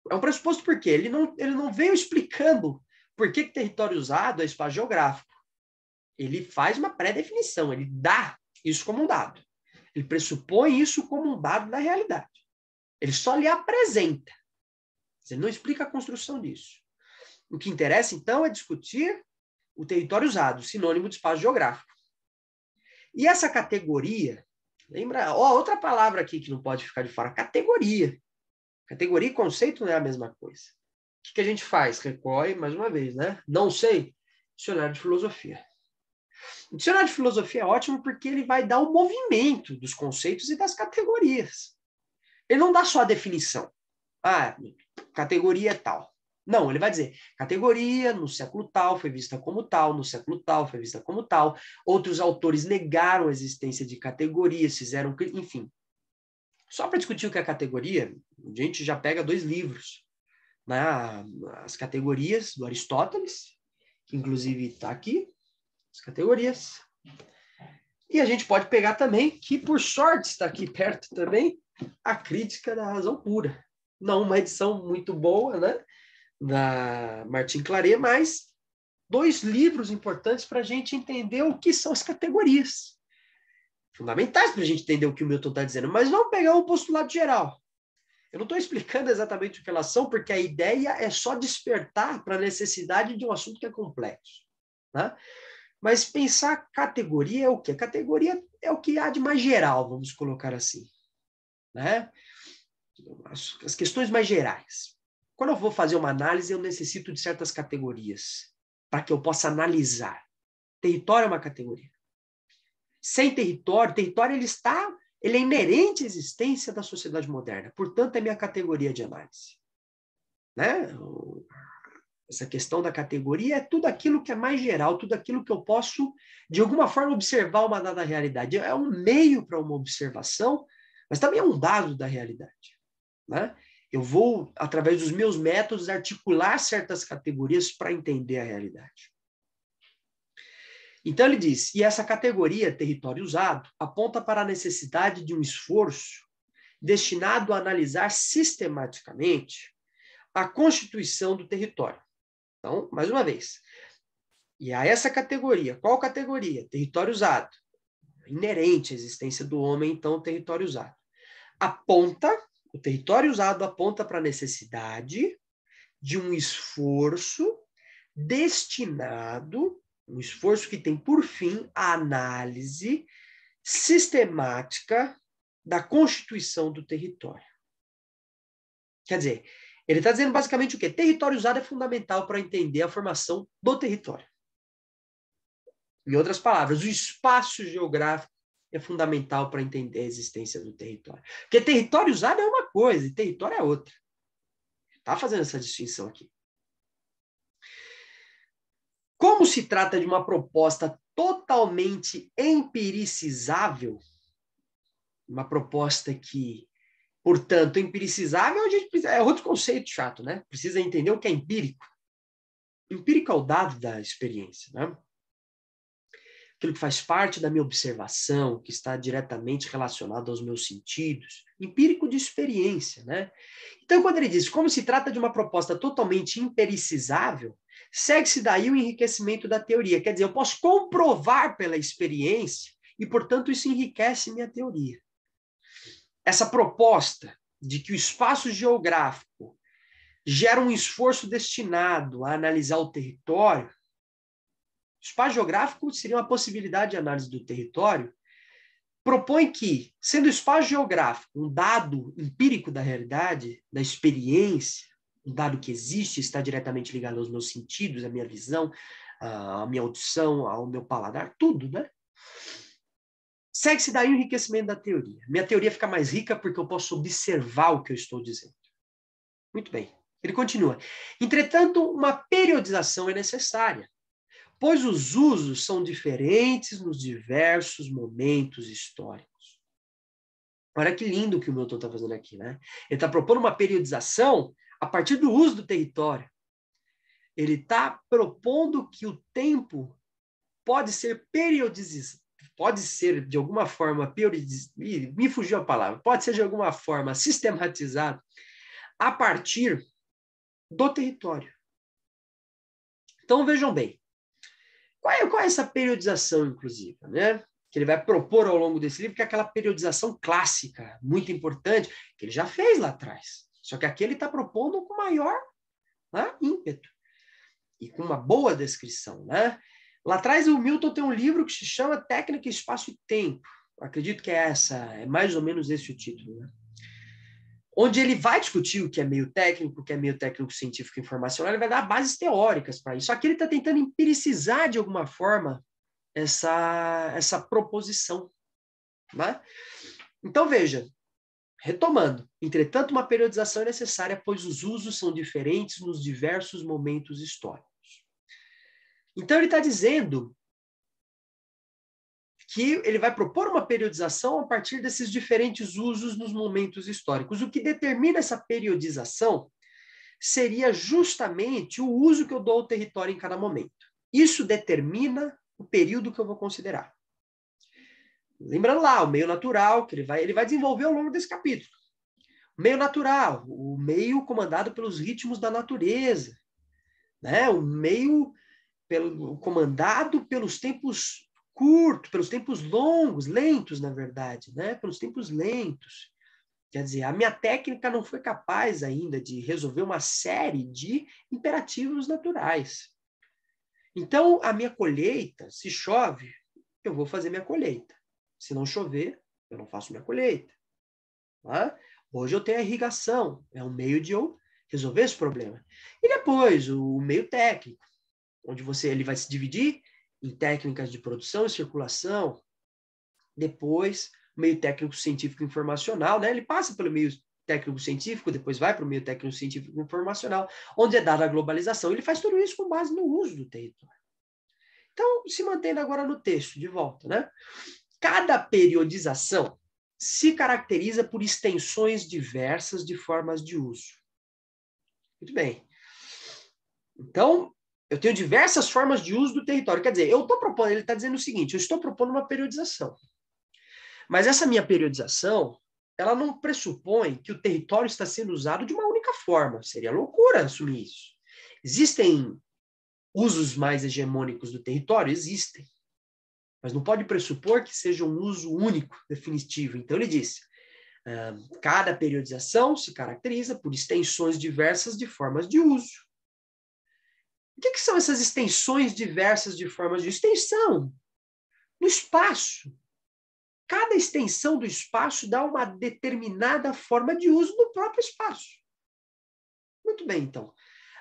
É um pressuposto porque ele não, ele não veio explicando por que, que território usado é espaço geográfico. Ele faz uma pré-definição, ele dá isso como um dado. Ele pressupõe isso como um dado da realidade. Ele só lhe apresenta. Ele não explica a construção disso. O que interessa, então, é discutir o território usado, sinônimo de espaço geográfico. E essa categoria, lembra? Ó, outra palavra aqui que não pode ficar de fora: categoria. Categoria e conceito não é a mesma coisa. O que, que a gente faz? Recorre, mais uma vez, né? Não sei. Dicionário de filosofia. O dicionário de filosofia é ótimo porque ele vai dar o movimento dos conceitos e das categorias. Ele não dá só a definição. Ah, categoria tal. Não, ele vai dizer categoria no século tal foi vista como tal, no século tal foi vista como tal. Outros autores negaram a existência de categorias, fizeram, enfim. Só para discutir o que é categoria, a gente já pega dois livros, né? As categorias do Aristóteles, que inclusive está aqui, as categorias. E a gente pode pegar também, que por sorte está aqui perto também, a crítica da razão pura. Não uma edição muito boa, né? Da Martin Claret, mas dois livros importantes para a gente entender o que são as categorias. Fundamentais para a gente entender o que o Milton está dizendo, mas vamos pegar o um postulado geral. Eu não estou explicando exatamente o que elas são, porque a ideia é só despertar para a necessidade de um assunto que é complexo. Né? Mas pensar categoria é o quê? Categoria é o que há de mais geral, vamos colocar assim né? As, as questões mais gerais. Quando eu vou fazer uma análise, eu necessito de certas categorias para que eu possa analisar. Território é uma categoria. Sem território, território ele está, ele é inerente à existência da sociedade moderna. Portanto, é minha categoria de análise. Né? Essa questão da categoria é tudo aquilo que é mais geral, tudo aquilo que eu posso, de alguma forma, observar uma dada realidade. É um meio para uma observação mas também é um dado da realidade. Né? Eu vou, através dos meus métodos, articular certas categorias para entender a realidade. Então ele diz: e essa categoria, território usado, aponta para a necessidade de um esforço destinado a analisar sistematicamente a constituição do território. Então, mais uma vez, e a essa categoria, qual categoria? Território usado, inerente à existência do homem, então, território usado aponta, o território usado aponta para a necessidade de um esforço destinado, um esforço que tem por fim a análise sistemática da constituição do território. Quer dizer, ele está dizendo basicamente o quê? Território usado é fundamental para entender a formação do território. Em outras palavras, o espaço geográfico é fundamental para entender a existência do território. Porque território usado é uma coisa e território é outra. Está fazendo essa distinção aqui. Como se trata de uma proposta totalmente empiricizável, uma proposta que, portanto, empiricizável é precisa, é outro conceito chato, né? Precisa entender o que é empírico. Empírico é o dado da experiência, né? aquilo que faz parte da minha observação, que está diretamente relacionado aos meus sentidos, empírico de experiência, né? Então, quando ele diz, como se trata de uma proposta totalmente impericizável, segue-se daí o enriquecimento da teoria. Quer dizer, eu posso comprovar pela experiência e, portanto, isso enriquece minha teoria. Essa proposta de que o espaço geográfico gera um esforço destinado a analisar o território espaço geográfico seria uma possibilidade de análise do território, propõe que, sendo o espaço geográfico um dado empírico da realidade, da experiência, um dado que existe, está diretamente ligado aos meus sentidos, à minha visão, à minha audição, ao meu paladar, tudo, né? Segue-se daí o enriquecimento da teoria. Minha teoria fica mais rica porque eu posso observar o que eu estou dizendo. Muito bem. Ele continua. Entretanto, uma periodização é necessária pois os usos são diferentes nos diversos momentos históricos. Olha que lindo que o Milton está fazendo aqui, né? Ele está propondo uma periodização a partir do uso do território. Ele está propondo que o tempo pode ser periodizado, pode ser de alguma forma me fugiu a palavra, pode ser de alguma forma sistematizado a partir do território. Então vejam bem, qual é, qual é essa periodização, inclusive, né? que ele vai propor ao longo desse livro, que é aquela periodização clássica, muito importante, que ele já fez lá atrás. Só que aqui ele está propondo com maior né, ímpeto e com uma boa descrição. Né? Lá atrás, o Milton tem um livro que se chama Técnica, Espaço e Tempo. acredito que é essa, é mais ou menos esse o título. Né? onde ele vai discutir o que é meio técnico, o que é meio técnico científico informacional, ele vai dar bases teóricas para isso. Aqui ele está tentando empiricizar de alguma forma essa, essa proposição. Né? Então veja, retomando, entretanto, uma periodização é necessária, pois os usos são diferentes nos diversos momentos históricos. Então ele está dizendo que ele vai propor uma periodização a partir desses diferentes usos nos momentos históricos. O que determina essa periodização seria justamente o uso que eu dou ao território em cada momento. Isso determina o período que eu vou considerar. Lembrando lá, o meio natural, que ele vai, ele vai desenvolver ao longo desse capítulo. O meio natural, o meio comandado pelos ritmos da natureza, né? o meio pelo, comandado pelos tempos curto, pelos tempos longos, lentos, na verdade, né? Pelos tempos lentos. Quer dizer, a minha técnica não foi capaz ainda de resolver uma série de imperativos naturais. Então, a minha colheita, se chove, eu vou fazer minha colheita. Se não chover, eu não faço minha colheita. Tá? Hoje eu tenho a irrigação, é um meio de eu resolver esse problema. E depois, o meio técnico, onde você ele vai se dividir em técnicas de produção e circulação, depois meio técnico científico informacional, né? Ele passa pelo meio técnico científico, depois vai para o meio técnico científico informacional, onde é dada a globalização. Ele faz tudo isso com base no uso do território. Então, se mantendo agora no texto de volta, né? Cada periodização se caracteriza por extensões diversas de formas de uso. Muito bem. Então, eu tenho diversas formas de uso do território. Quer dizer, eu estou propondo, ele está dizendo o seguinte: eu estou propondo uma periodização. Mas essa minha periodização, ela não pressupõe que o território está sendo usado de uma única forma. Seria loucura assumir isso. Existem usos mais hegemônicos do território? Existem. Mas não pode pressupor que seja um uso único, definitivo. Então, ele disse: ah, cada periodização se caracteriza por extensões diversas de formas de uso. O que, que são essas extensões diversas de formas de extensão? No espaço. Cada extensão do espaço dá uma determinada forma de uso do próprio espaço. Muito bem, então.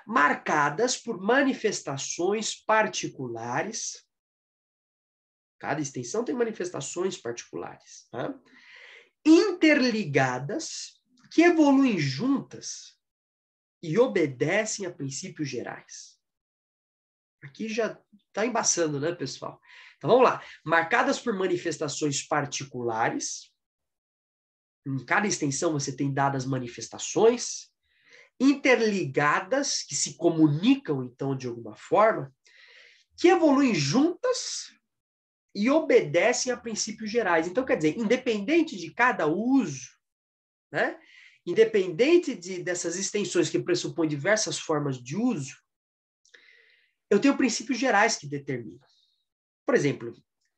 Marcadas por manifestações particulares. Cada extensão tem manifestações particulares. Tá? Interligadas, que evoluem juntas e obedecem a princípios gerais. Aqui já está embaçando, né, pessoal? Então vamos lá. Marcadas por manifestações particulares. Em cada extensão você tem dadas manifestações interligadas, que se comunicam então de alguma forma, que evoluem juntas e obedecem a princípios gerais. Então, quer dizer, independente de cada uso, né? independente de, dessas extensões que pressupõem diversas formas de uso, eu tenho princípios gerais que determinam. Por exemplo,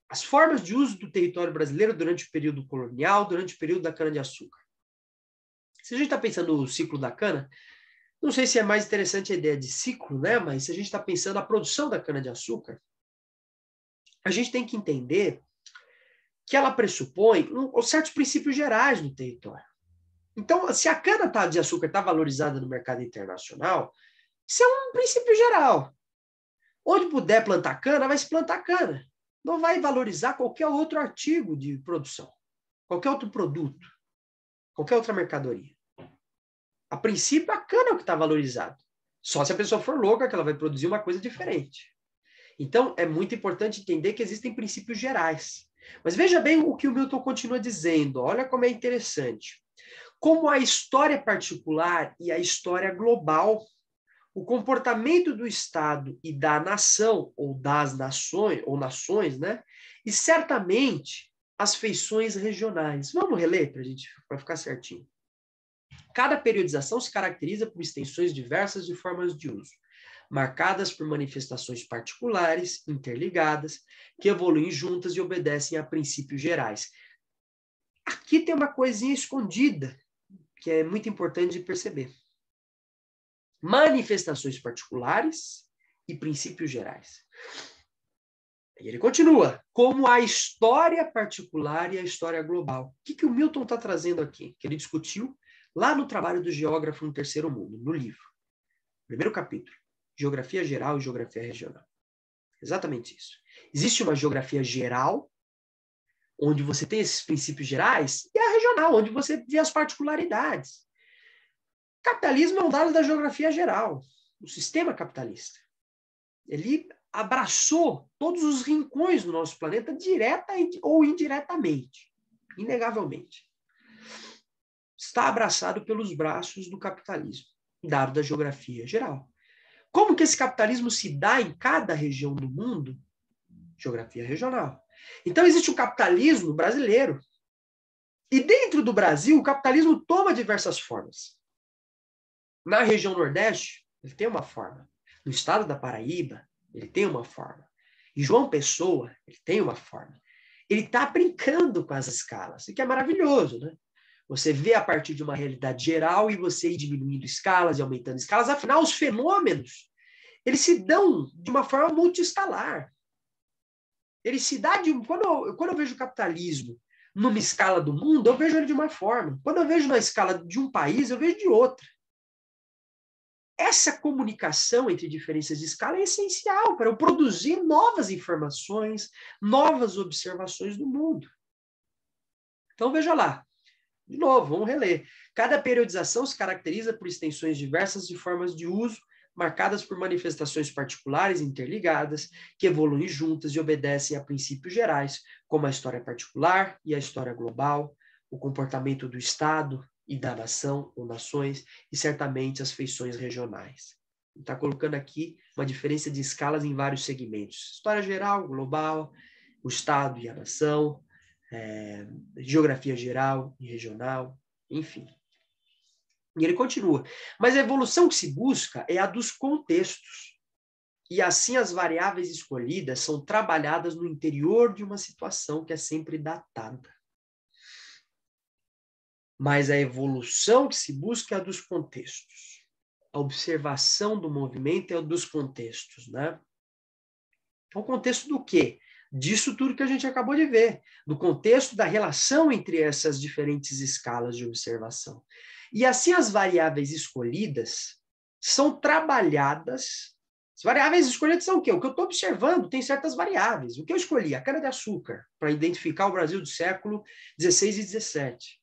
as formas de uso do território brasileiro durante o período colonial, durante o período da cana-de-açúcar. Se a gente está pensando no ciclo da cana, não sei se é mais interessante a ideia de ciclo, né? mas se a gente está pensando a produção da cana-de-açúcar, a gente tem que entender que ela pressupõe um, certos princípios gerais do território. Então, se a cana tá, de açúcar está valorizada no mercado internacional, isso é um princípio geral. Onde puder plantar cana, vai se plantar cana. Não vai valorizar qualquer outro artigo de produção, qualquer outro produto, qualquer outra mercadoria. A princípio, a cana é o que está valorizado. Só se a pessoa for louca, que ela vai produzir uma coisa diferente. Então, é muito importante entender que existem princípios gerais. Mas veja bem o que o Milton continua dizendo. Olha como é interessante. Como a história particular e a história global o comportamento do Estado e da nação, ou das nações, ou nações, né? E certamente as feições regionais. Vamos reler para gente para ficar certinho. Cada periodização se caracteriza por extensões diversas de formas de uso, marcadas por manifestações particulares, interligadas, que evoluem juntas e obedecem a princípios gerais. Aqui tem uma coisinha escondida que é muito importante de perceber manifestações particulares e princípios gerais. E ele continua, como a história particular e a história global. O que, que o Milton está trazendo aqui? Que ele discutiu lá no trabalho do geógrafo no Terceiro Mundo, no livro. Primeiro capítulo, Geografia Geral e Geografia Regional. Exatamente isso. Existe uma geografia geral, onde você tem esses princípios gerais, e a regional, onde você vê as particularidades. Capitalismo é um dado da geografia geral, o sistema capitalista. Ele abraçou todos os rincões do nosso planeta, direta ou indiretamente, inegavelmente. Está abraçado pelos braços do capitalismo, dado da geografia geral. Como que esse capitalismo se dá em cada região do mundo? Geografia regional. Então existe o capitalismo brasileiro. E dentro do Brasil, o capitalismo toma diversas formas. Na região Nordeste, ele tem uma forma. No estado da Paraíba, ele tem uma forma. E João Pessoa, ele tem uma forma. Ele está brincando com as escalas, o que é maravilhoso, né? Você vê a partir de uma realidade geral e você ir diminuindo escalas e aumentando escalas. Afinal, os fenômenos, eles se dão de uma forma multiescalar. Ele se dá de... Quando eu, quando eu vejo o capitalismo numa escala do mundo, eu vejo ele de uma forma. Quando eu vejo na escala de um país, eu vejo de outra. Essa comunicação entre diferenças de escala é essencial para eu produzir novas informações, novas observações do mundo. Então, veja lá. De novo, vamos reler. Cada periodização se caracteriza por extensões diversas de formas de uso, marcadas por manifestações particulares interligadas, que evoluem juntas e obedecem a princípios gerais, como a história particular e a história global, o comportamento do Estado, e da nação ou nações, e certamente as feições regionais. Está colocando aqui uma diferença de escalas em vários segmentos: história geral, global, o Estado e a nação, é, geografia geral e regional, enfim. E ele continua. Mas a evolução que se busca é a dos contextos. E assim as variáveis escolhidas são trabalhadas no interior de uma situação que é sempre datada mas a evolução que se busca é a dos contextos. A observação do movimento é a dos contextos, né? Então, contexto do quê? Disso tudo que a gente acabou de ver, do contexto da relação entre essas diferentes escalas de observação. E assim as variáveis escolhidas são trabalhadas. As variáveis escolhidas são o quê? O que eu estou observando tem certas variáveis. O que eu escolhi? A cana de açúcar, para identificar o Brasil do século 16 e 17.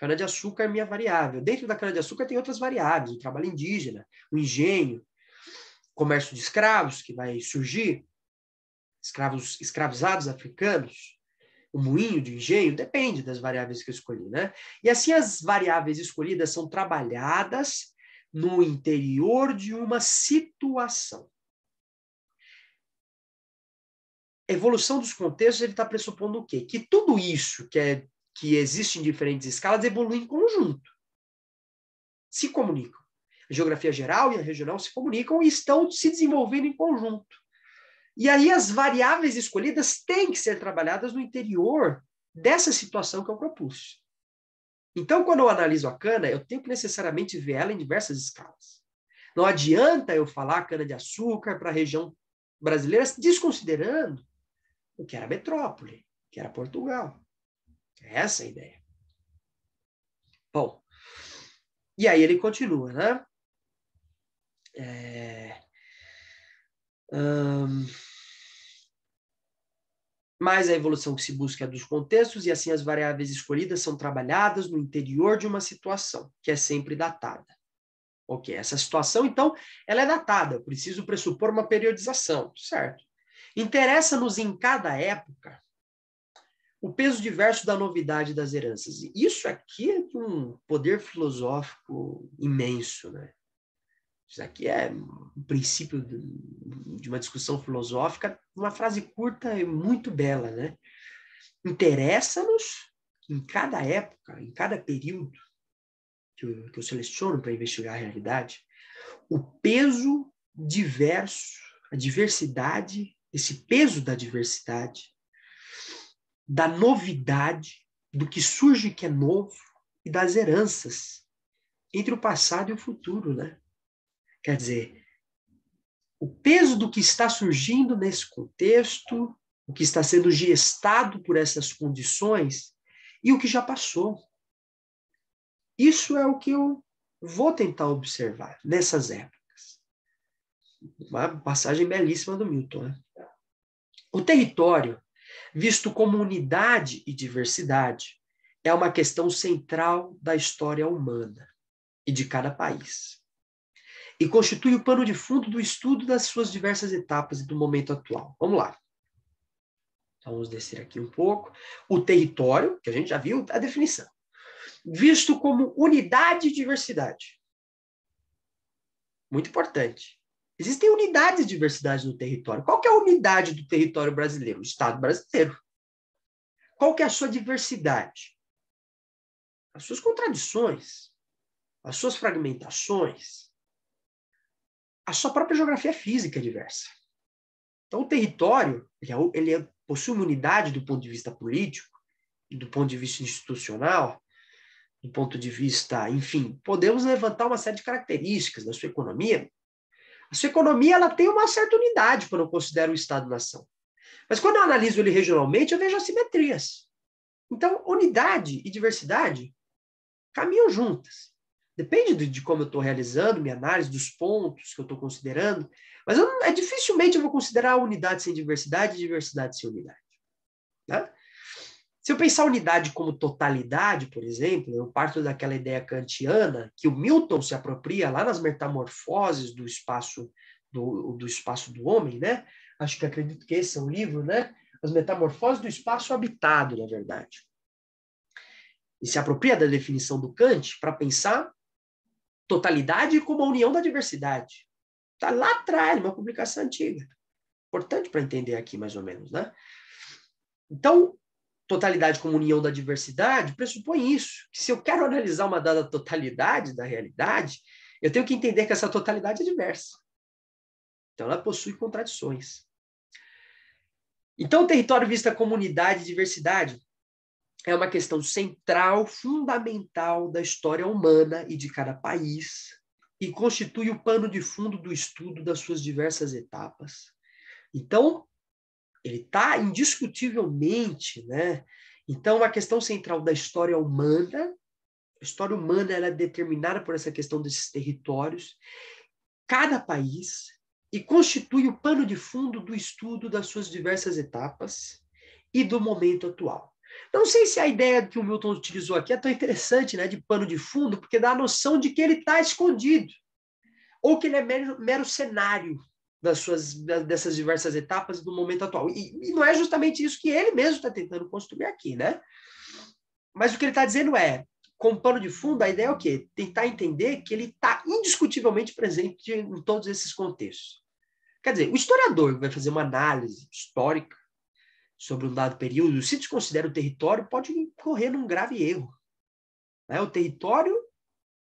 Cana-de-açúcar é minha variável. Dentro da cana-de-açúcar tem outras variáveis, o trabalho indígena, o engenho, o comércio de escravos que vai surgir, escravos escravizados africanos, o moinho de engenho, depende das variáveis que eu escolhi, né? E assim as variáveis escolhidas são trabalhadas no interior de uma situação. A evolução dos contextos, ele está pressupondo o quê? Que tudo isso que é que existem em diferentes escalas evoluem em conjunto. Se comunicam. A geografia geral e a regional se comunicam e estão se desenvolvendo em conjunto. E aí as variáveis escolhidas têm que ser trabalhadas no interior dessa situação que eu propus. Então, quando eu analiso a cana, eu tenho que necessariamente ver ela em diversas escalas. Não adianta eu falar cana-de-açúcar para a região brasileira, desconsiderando o que era a metrópole, que era Portugal. É essa a ideia. Bom, e aí ele continua, né? É... Hum... Mas a evolução que se busca é dos contextos, e assim as variáveis escolhidas são trabalhadas no interior de uma situação, que é sempre datada. Ok, essa situação, então, ela é datada, eu preciso pressupor uma periodização, certo? Interessa-nos em cada época o peso diverso da novidade das heranças. Isso aqui é um poder filosófico imenso, né? Isso aqui é um princípio de uma discussão filosófica, uma frase curta e muito bela, né? Interessa-nos em cada época, em cada período que eu, que eu seleciono para investigar a realidade, o peso diverso, a diversidade, esse peso da diversidade da novidade, do que surge que é novo e das heranças entre o passado e o futuro, né? Quer dizer, o peso do que está surgindo nesse contexto, o que está sendo gestado por essas condições e o que já passou. Isso é o que eu vou tentar observar nessas épocas. Uma passagem belíssima do Milton. Né? O território visto como unidade e diversidade, é uma questão central da história humana e de cada país. E constitui o pano de fundo do estudo das suas diversas etapas e do momento atual. Vamos lá. Então, vamos descer aqui um pouco. O território, que a gente já viu a definição, visto como unidade e diversidade. Muito importante. Existem unidades de diversidade no território. Qual é a unidade do território brasileiro? O Estado brasileiro. Qual é a sua diversidade? As suas contradições, as suas fragmentações, a sua própria geografia física é diversa. Então, o território ele, é, ele é, possui uma unidade do ponto de vista político, do ponto de vista institucional, do ponto de vista, enfim, podemos levantar uma série de características da sua economia a sua economia ela tem uma certa unidade quando eu considero o Estado-nação. Mas quando eu analiso ele regionalmente, eu vejo assimetrias. Então, unidade e diversidade caminham juntas. Depende de, de como eu estou realizando minha análise, dos pontos que eu estou considerando, mas eu, é dificilmente eu vou considerar unidade sem diversidade e diversidade sem unidade. Tá? Se eu pensar unidade como totalidade, por exemplo, eu parto daquela ideia kantiana que o Milton se apropria lá nas metamorfoses do espaço do, do espaço do homem, né? Acho que acredito que esse é um livro, né? As metamorfoses do espaço habitado, na verdade. E se apropria da definição do Kant para pensar totalidade como a união da diversidade. Está lá atrás, uma publicação antiga. Importante para entender aqui, mais ou menos, né? Então, totalidade como união da diversidade pressupõe isso, que se eu quero analisar uma dada totalidade da realidade, eu tenho que entender que essa totalidade é diversa. Então ela possui contradições. Então o território vista como unidade e diversidade é uma questão central, fundamental da história humana e de cada país e constitui o pano de fundo do estudo das suas diversas etapas. Então, ele está indiscutivelmente, né? Então, a questão central da história humana, a história humana ela é determinada por essa questão desses territórios, cada país, e constitui o pano de fundo do estudo das suas diversas etapas e do momento atual. Não sei se a ideia que o Milton utilizou aqui é tão interessante, né, de pano de fundo, porque dá a noção de que ele está escondido, ou que ele é mero, mero cenário das suas dessas diversas etapas do momento atual. E, e não é justamente isso que ele mesmo está tentando construir aqui, né? Mas o que ele está dizendo é, como pano de fundo, a ideia é o quê? Tentar entender que ele está indiscutivelmente presente em todos esses contextos. Quer dizer, o historiador vai fazer uma análise histórica sobre um dado período, se desconsidera o território, pode correr num grave erro. Né? O território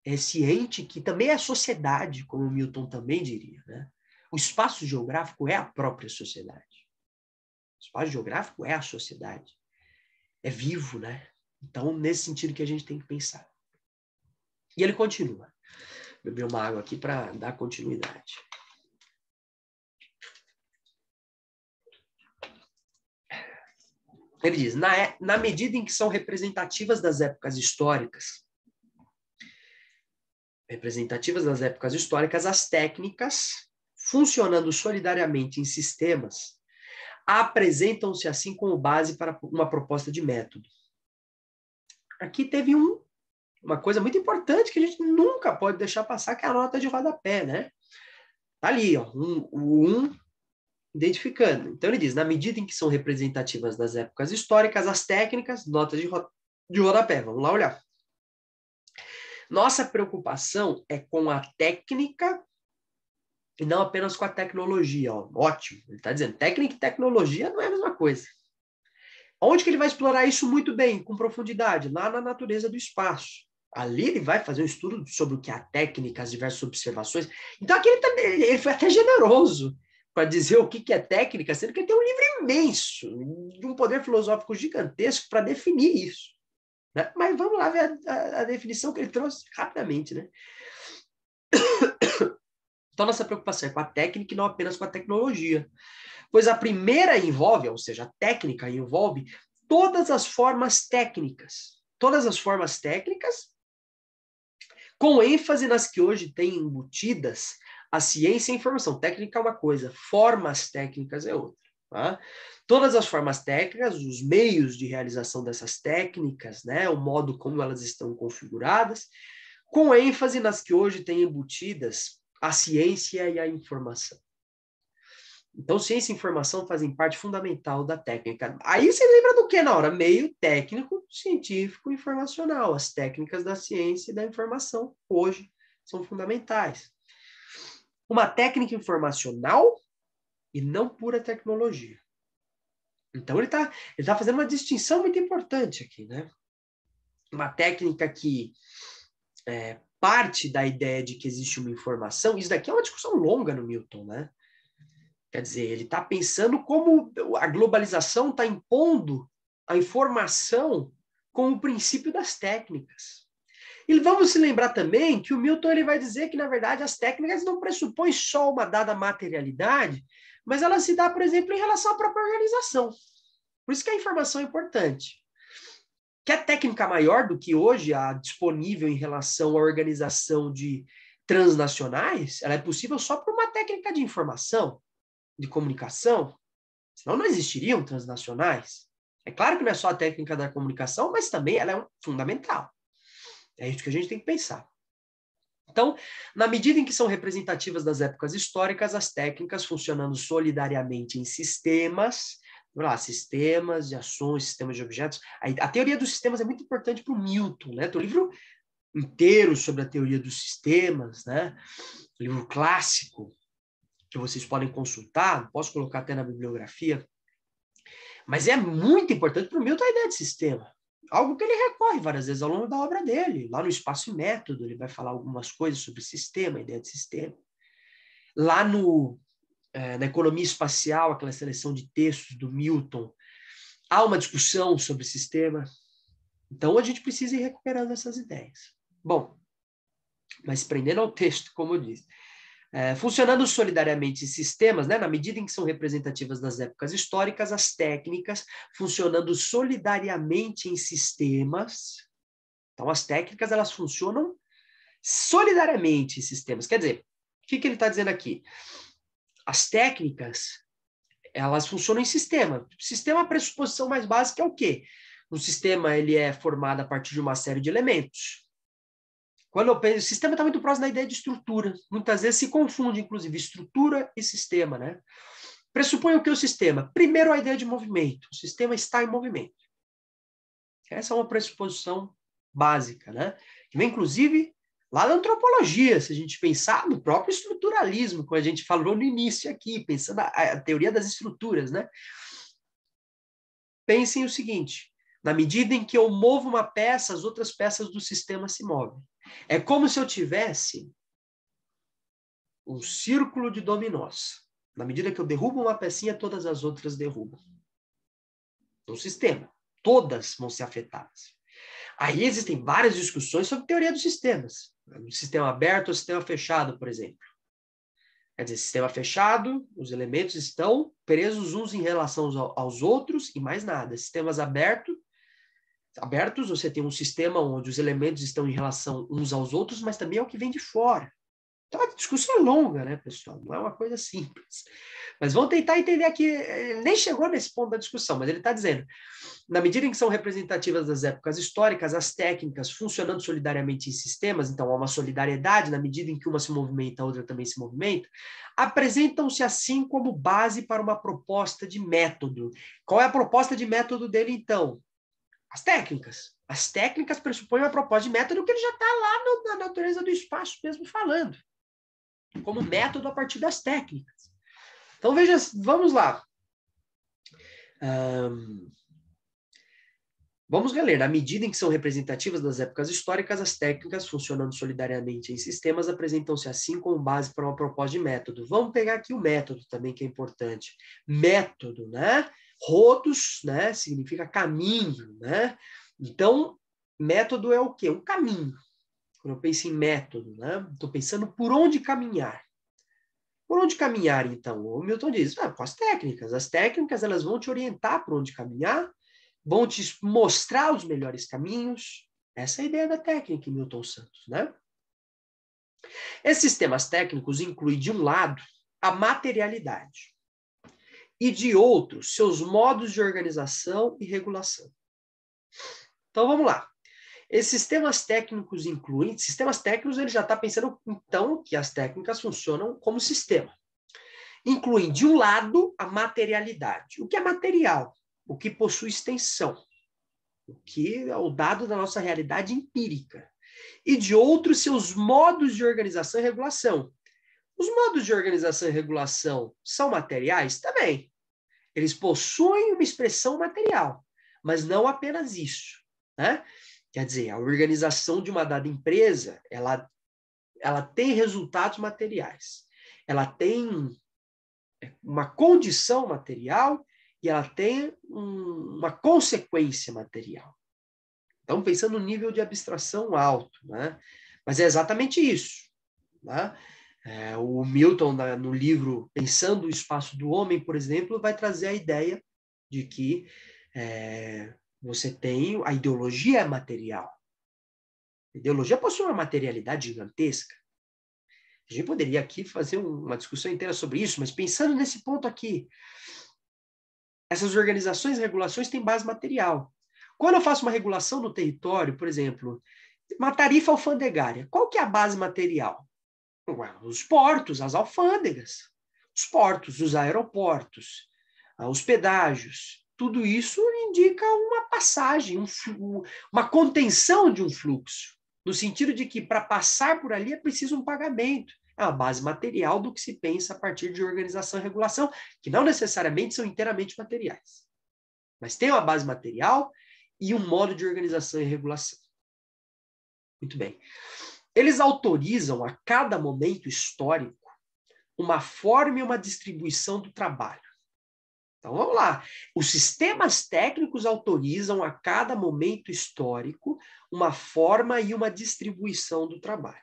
é esse ente que também é a sociedade, como Milton também diria. Né? O espaço geográfico é a própria sociedade. O espaço geográfico é a sociedade. É vivo, né? Então, nesse sentido que a gente tem que pensar. E ele continua. Beber uma água aqui para dar continuidade. Ele diz: na, é, na medida em que são representativas das épocas históricas, representativas das épocas históricas, as técnicas funcionando solidariamente em sistemas, apresentam-se assim como base para uma proposta de método. Aqui teve um, uma coisa muito importante que a gente nunca pode deixar passar, que é a nota de rodapé, né? Tá ali, ó, um, o um identificando. Então ele diz, na medida em que são representativas das épocas históricas, as técnicas, notas de, ro de rodapé. Vamos lá olhar. Nossa preocupação é com a técnica e não apenas com a tecnologia. Ó. Ótimo, ele está dizendo, técnica e tecnologia não é a mesma coisa. Onde que ele vai explorar isso muito bem, com profundidade? Lá na natureza do espaço. Ali ele vai fazer um estudo sobre o que é a técnica, as diversas observações. Então aqui ele, tá, ele foi até generoso para dizer o que, que é técnica, sendo que ele tem um livro imenso, de um poder filosófico gigantesco para definir isso. Né? Mas vamos lá ver a, a, a definição que ele trouxe rapidamente. Né? Então, nossa preocupação é com a técnica e não apenas com a tecnologia. Pois a primeira envolve, ou seja, a técnica envolve todas as formas técnicas. Todas as formas técnicas, com ênfase nas que hoje têm embutidas a ciência e a informação. Técnica é uma coisa, formas técnicas é outra. Tá? Todas as formas técnicas, os meios de realização dessas técnicas, né, o modo como elas estão configuradas, com ênfase nas que hoje têm embutidas a ciência e a informação. Então, ciência e informação fazem parte fundamental da técnica. Aí você lembra do que na hora? Meio técnico, científico e informacional. As técnicas da ciência e da informação hoje são fundamentais. Uma técnica informacional e não pura tecnologia. Então, ele está ele tá fazendo uma distinção muito importante aqui, né? Uma técnica que é, parte da ideia de que existe uma informação, isso daqui é uma discussão longa no Milton, né? Quer dizer, ele está pensando como a globalização está impondo a informação como o princípio das técnicas. E vamos se lembrar também que o Milton ele vai dizer que, na verdade, as técnicas não pressupõem só uma dada materialidade, mas ela se dá, por exemplo, em relação à própria organização. Por isso que a informação é importante. Que a técnica maior do que hoje a disponível em relação à organização de transnacionais? Ela é possível só por uma técnica de informação, de comunicação. Senão não existiriam transnacionais. É claro que não é só a técnica da comunicação, mas também ela é um fundamental. É isso que a gente tem que pensar. Então, na medida em que são representativas das épocas históricas, as técnicas funcionando solidariamente em sistemas lá, sistemas de ações, sistemas de objetos. A, a teoria dos sistemas é muito importante para o Milton, né? Tem um livro inteiro sobre a teoria dos sistemas, né? Um livro clássico que vocês podem consultar, posso colocar até na bibliografia. Mas é muito importante para o Milton a ideia de sistema. Algo que ele recorre várias vezes ao longo da obra dele. Lá no Espaço e Método, ele vai falar algumas coisas sobre sistema, a ideia de sistema. Lá no é, na economia espacial, aquela seleção de textos do Milton. Há uma discussão sobre sistema. Então, a gente precisa ir recuperando essas ideias. Bom, mas prendendo ao texto, como eu disse. É, funcionando solidariamente em sistemas, né, na medida em que são representativas das épocas históricas, as técnicas funcionando solidariamente em sistemas. Então, as técnicas elas funcionam solidariamente em sistemas. Quer dizer, o que, que ele está dizendo aqui? as técnicas, elas funcionam em sistema. Sistema, a pressuposição mais básica é o quê? Um sistema ele é formado a partir de uma série de elementos. Quando eu penso, o sistema está muito próximo da ideia de estrutura. Muitas vezes se confunde, inclusive, estrutura e sistema, né? Pressupõe o que o sistema? Primeiro, a ideia de movimento. O sistema está em movimento. Essa é uma pressuposição básica, né? Que vem, inclusive, lá da antropologia, se a gente pensar no próprio estruturalismo, como a gente falou no início aqui, pensando a, a teoria das estruturas, né? Pensem o seguinte: na medida em que eu movo uma peça, as outras peças do sistema se movem. É como se eu tivesse um círculo de dominós. Na medida que eu derrubo uma pecinha, todas as outras derrubam. No sistema. Todas vão ser afetadas. Aí existem várias discussões sobre teoria dos sistemas sistema aberto ou sistema fechado, por exemplo. Quer dizer, sistema fechado, os elementos estão presos uns em relação aos outros e mais nada. Sistemas abertos, abertos, você tem um sistema onde os elementos estão em relação uns aos outros, mas também é o que vem de fora. Então a discussão é longa, né, pessoal? Não é uma coisa simples. Mas vamos tentar entender aqui, ele eh, nem chegou nesse ponto da discussão, mas ele está dizendo, na medida em que são representativas das épocas históricas, as técnicas funcionando solidariamente em sistemas, então há uma solidariedade na medida em que uma se movimenta, a outra também se movimenta, apresentam-se assim como base para uma proposta de método. Qual é a proposta de método dele, então? As técnicas. As técnicas pressupõem uma proposta de método que ele já está lá no, na natureza do espaço mesmo falando, como método a partir das técnicas. Então veja, vamos lá. Um, vamos galera. À medida em que são representativas das épocas históricas, as técnicas funcionando solidariamente em sistemas apresentam-se assim como base para uma proposta de método. Vamos pegar aqui o método também, que é importante. Método, né? Rodos, né? Significa caminho, né? Então, método é o quê? Um caminho. Quando eu penso em método, né? Estou pensando por onde caminhar. Por onde caminhar, então? O Milton diz, ah, com as técnicas. As técnicas elas vão te orientar por onde caminhar, vão te mostrar os melhores caminhos. Essa é a ideia da técnica Milton Santos, né? Esses sistemas técnicos incluem, de um lado, a materialidade e, de outro, seus modos de organização e regulação. Então, vamos lá. Esses sistemas técnicos incluem, sistemas técnicos ele já está pensando então que as técnicas funcionam como sistema. Incluem, de um lado, a materialidade. O que é material? O que possui extensão. O que é o dado da nossa realidade empírica. E de outro, seus modos de organização e regulação. Os modos de organização e regulação são materiais? Também. Eles possuem uma expressão material, mas não apenas isso. Né? Quer dizer, a organização de uma dada empresa, ela, ela tem resultados materiais, ela tem é, uma condição material e ela tem um, uma consequência material. Então, pensando no nível de abstração alto, né? Mas é exatamente isso, né? É, o Milton, na, no livro Pensando o Espaço do Homem, por exemplo, vai trazer a ideia de que é, você tem a ideologia material. A ideologia possui uma materialidade gigantesca. A gente poderia aqui fazer uma discussão inteira sobre isso, mas pensando nesse ponto aqui, essas organizações e regulações têm base material. Quando eu faço uma regulação no território, por exemplo, uma tarifa alfandegária, qual que é a base material? É os portos, as alfândegas, os portos, os aeroportos, ah, os pedágios, tudo isso indica uma passagem, um, uma contenção de um fluxo, no sentido de que para passar por ali é preciso um pagamento. É a base material do que se pensa a partir de organização e regulação, que não necessariamente são inteiramente materiais. Mas tem uma base material e um modo de organização e regulação. Muito bem. Eles autorizam a cada momento histórico uma forma e uma distribuição do trabalho então vamos lá. Os sistemas técnicos autorizam a cada momento histórico uma forma e uma distribuição do trabalho.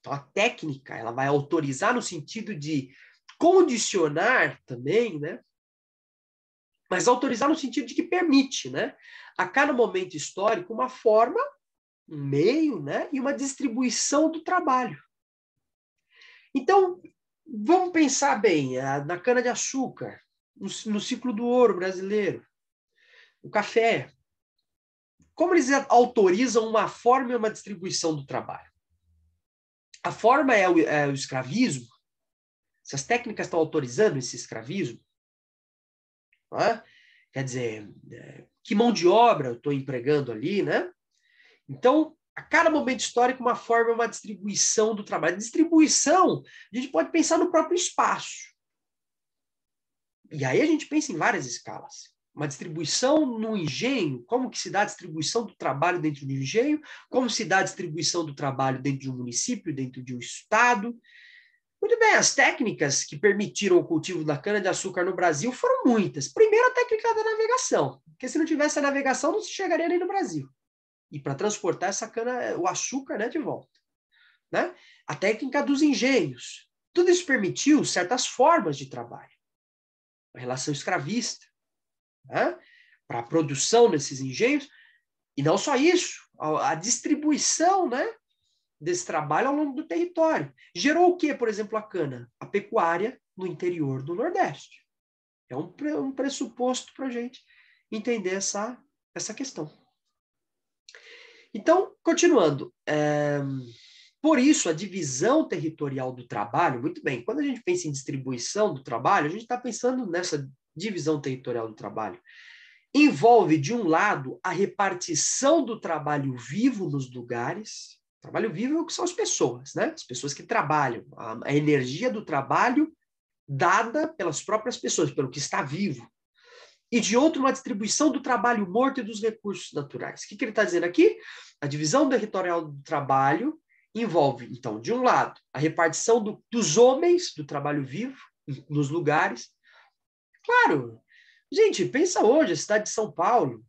Então a técnica, ela vai autorizar no sentido de condicionar também, né? Mas autorizar no sentido de que permite, né? A cada momento histórico uma forma, um meio, né, e uma distribuição do trabalho. Então, vamos pensar bem, na cana de açúcar, no, no ciclo do ouro brasileiro, o café. Como eles autorizam uma forma e uma distribuição do trabalho? A forma é o, é o escravismo? Essas técnicas estão autorizando esse escravismo? É? Quer dizer, é, que mão de obra eu estou empregando ali, né? Então, a cada momento histórico, uma forma é uma distribuição do trabalho. Distribuição, a gente pode pensar no próprio espaço. E aí a gente pensa em várias escalas. Uma distribuição no engenho, como que se dá a distribuição do trabalho dentro do engenho, como se dá a distribuição do trabalho dentro de um município, dentro de um estado. Muito bem, as técnicas que permitiram o cultivo da cana-de-açúcar no Brasil foram muitas. Primeiro, a técnica da navegação, porque se não tivesse a navegação, não se chegaria nem no Brasil. E para transportar essa cana, o açúcar né, de volta. Né? A técnica dos engenhos. Tudo isso permitiu certas formas de trabalho uma relação escravista, né? para a produção desses engenhos. E não só isso, a, a distribuição né, desse trabalho ao longo do território. Gerou o que, por exemplo, a cana? A pecuária no interior do Nordeste. É um, um pressuposto para a gente entender essa, essa questão. Então, continuando. É... Por isso, a divisão territorial do trabalho, muito bem, quando a gente pensa em distribuição do trabalho, a gente está pensando nessa divisão territorial do trabalho. Envolve, de um lado, a repartição do trabalho vivo nos lugares. Trabalho vivo é o que são as pessoas, né? As pessoas que trabalham. A, energia do trabalho dada pelas próprias pessoas, pelo que está vivo. E de outro, uma distribuição do trabalho morto e dos recursos naturais. O que, que ele está dizendo aqui? A divisão territorial do trabalho envolve, então, de um lado, a repartição do, dos homens do trabalho vivo nos lugares. Claro, gente, pensa hoje, a cidade de São Paulo,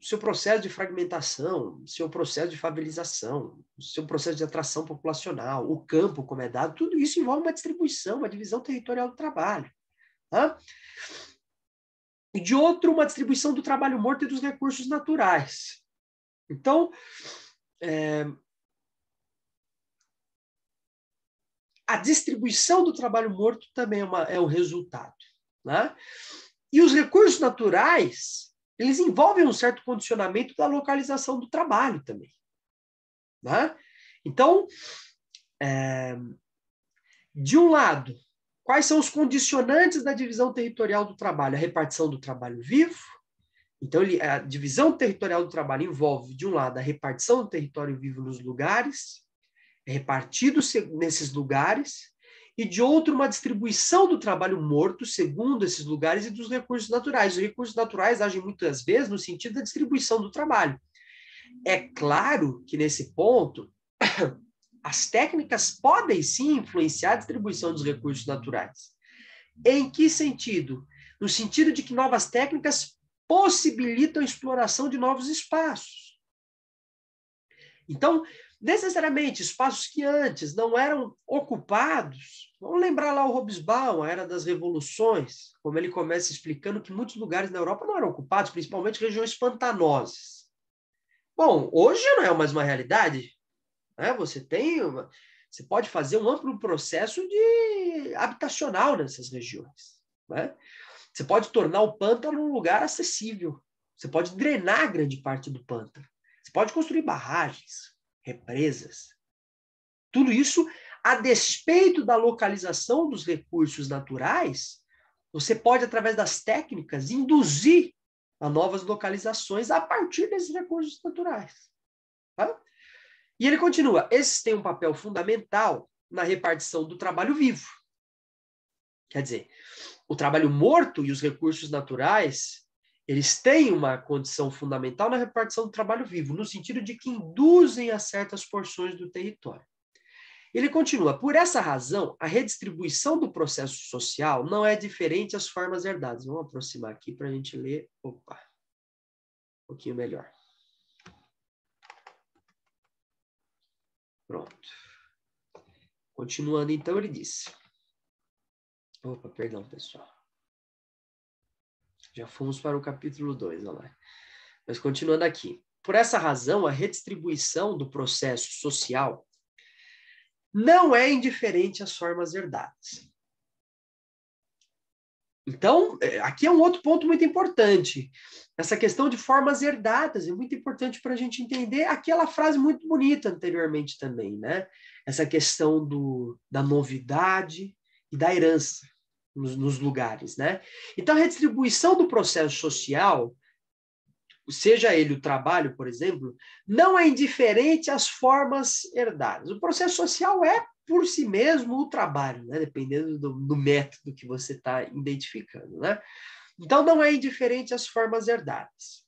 seu processo de fragmentação, seu processo de favelização, seu processo de atração populacional, o campo como é dado, tudo isso envolve uma distribuição, uma divisão territorial do trabalho. Tá? E de outro, uma distribuição do trabalho morto e dos recursos naturais. Então, é, A distribuição do trabalho morto também é, uma, é um resultado. Né? E os recursos naturais, eles envolvem um certo condicionamento da localização do trabalho também. Né? Então, é, de um lado, quais são os condicionantes da divisão territorial do trabalho? A repartição do trabalho vivo. Então, ele, a divisão territorial do trabalho envolve, de um lado, a repartição do território vivo nos lugares, repartido nesses lugares, e de outro, uma distribuição do trabalho morto segundo esses lugares e dos recursos naturais. Os recursos naturais agem muitas vezes no sentido da distribuição do trabalho. É claro que nesse ponto, (coughs) as técnicas podem sim influenciar a distribuição dos recursos naturais. Em que sentido? No sentido de que novas técnicas possibilitam a exploração de novos espaços. Então, necessariamente espaços que antes não eram ocupados. Vamos lembrar lá o Hobsbawm, a era das revoluções, como ele começa explicando que muitos lugares na Europa não eram ocupados, principalmente regiões pantanosas. Bom, hoje não é mais uma realidade. Né? Você tem, uma, você pode fazer um amplo processo de habitacional nessas regiões. Né? Você pode tornar o pântano um lugar acessível. Você pode drenar grande parte do pântano. Você pode construir barragens, represas. Tudo isso a despeito da localização dos recursos naturais, você pode, através das técnicas, induzir a novas localizações a partir desses recursos naturais. Tá? E ele continua: esses têm um papel fundamental na repartição do trabalho vivo. Quer dizer, o trabalho morto e os recursos naturais eles têm uma condição fundamental na repartição do trabalho vivo, no sentido de que induzem a certas porções do território. Ele continua: por essa razão, a redistribuição do processo social não é diferente às formas herdadas. Vamos aproximar aqui para a gente ler. Opa, um pouquinho melhor. Pronto. Continuando, então, ele disse. Opa, perdão, pessoal. Já fomos para o capítulo 2, olha lá. Mas continuando aqui. Por essa razão, a redistribuição do processo social não é indiferente às formas herdadas. Então, é, aqui é um outro ponto muito importante. Essa questão de formas herdadas é muito importante para a gente entender aquela frase muito bonita anteriormente também, né? Essa questão do, da novidade e da herança nos, nos lugares, né? Então, a redistribuição do processo social, seja ele o trabalho, por exemplo, não é indiferente às formas herdadas. O processo social é, por si mesmo, o trabalho, né? dependendo do, do método que você está identificando. Né? Então, não é indiferente às formas herdadas.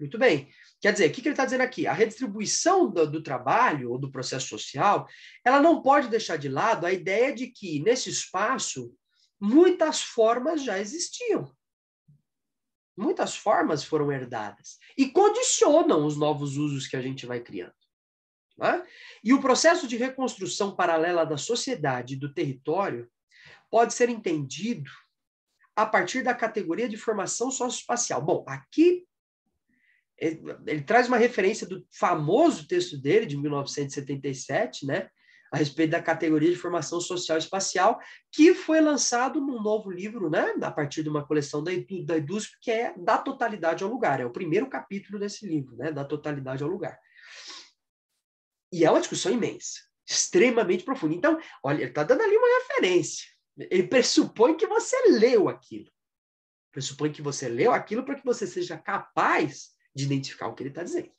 Muito bem. Quer dizer, o que, ele está dizendo aqui? A redistribuição do, do, trabalho ou do processo social, ela não pode deixar de lado a ideia de que, nesse espaço, muitas formas já existiam. Muitas formas foram herdadas e condicionam os novos usos que a gente vai criando. É? E o processo de reconstrução paralela da sociedade e do território pode ser entendido a partir da categoria de formação socioespacial. Bom, aqui ele, traz uma referência do famoso texto dele, de 1977, né? A respeito da categoria de formação social espacial, que foi lançado num novo livro, né? A partir de uma coleção da, da EDUSP, que é Da Totalidade ao Lugar. É o primeiro capítulo desse livro, né? Da Totalidade ao Lugar. E é uma discussão imensa, extremamente profunda. Então, olha, ele está dando ali uma referência. Ele pressupõe que você leu aquilo. Pressupõe que você leu aquilo para que você seja capaz de identificar o que ele está dizendo.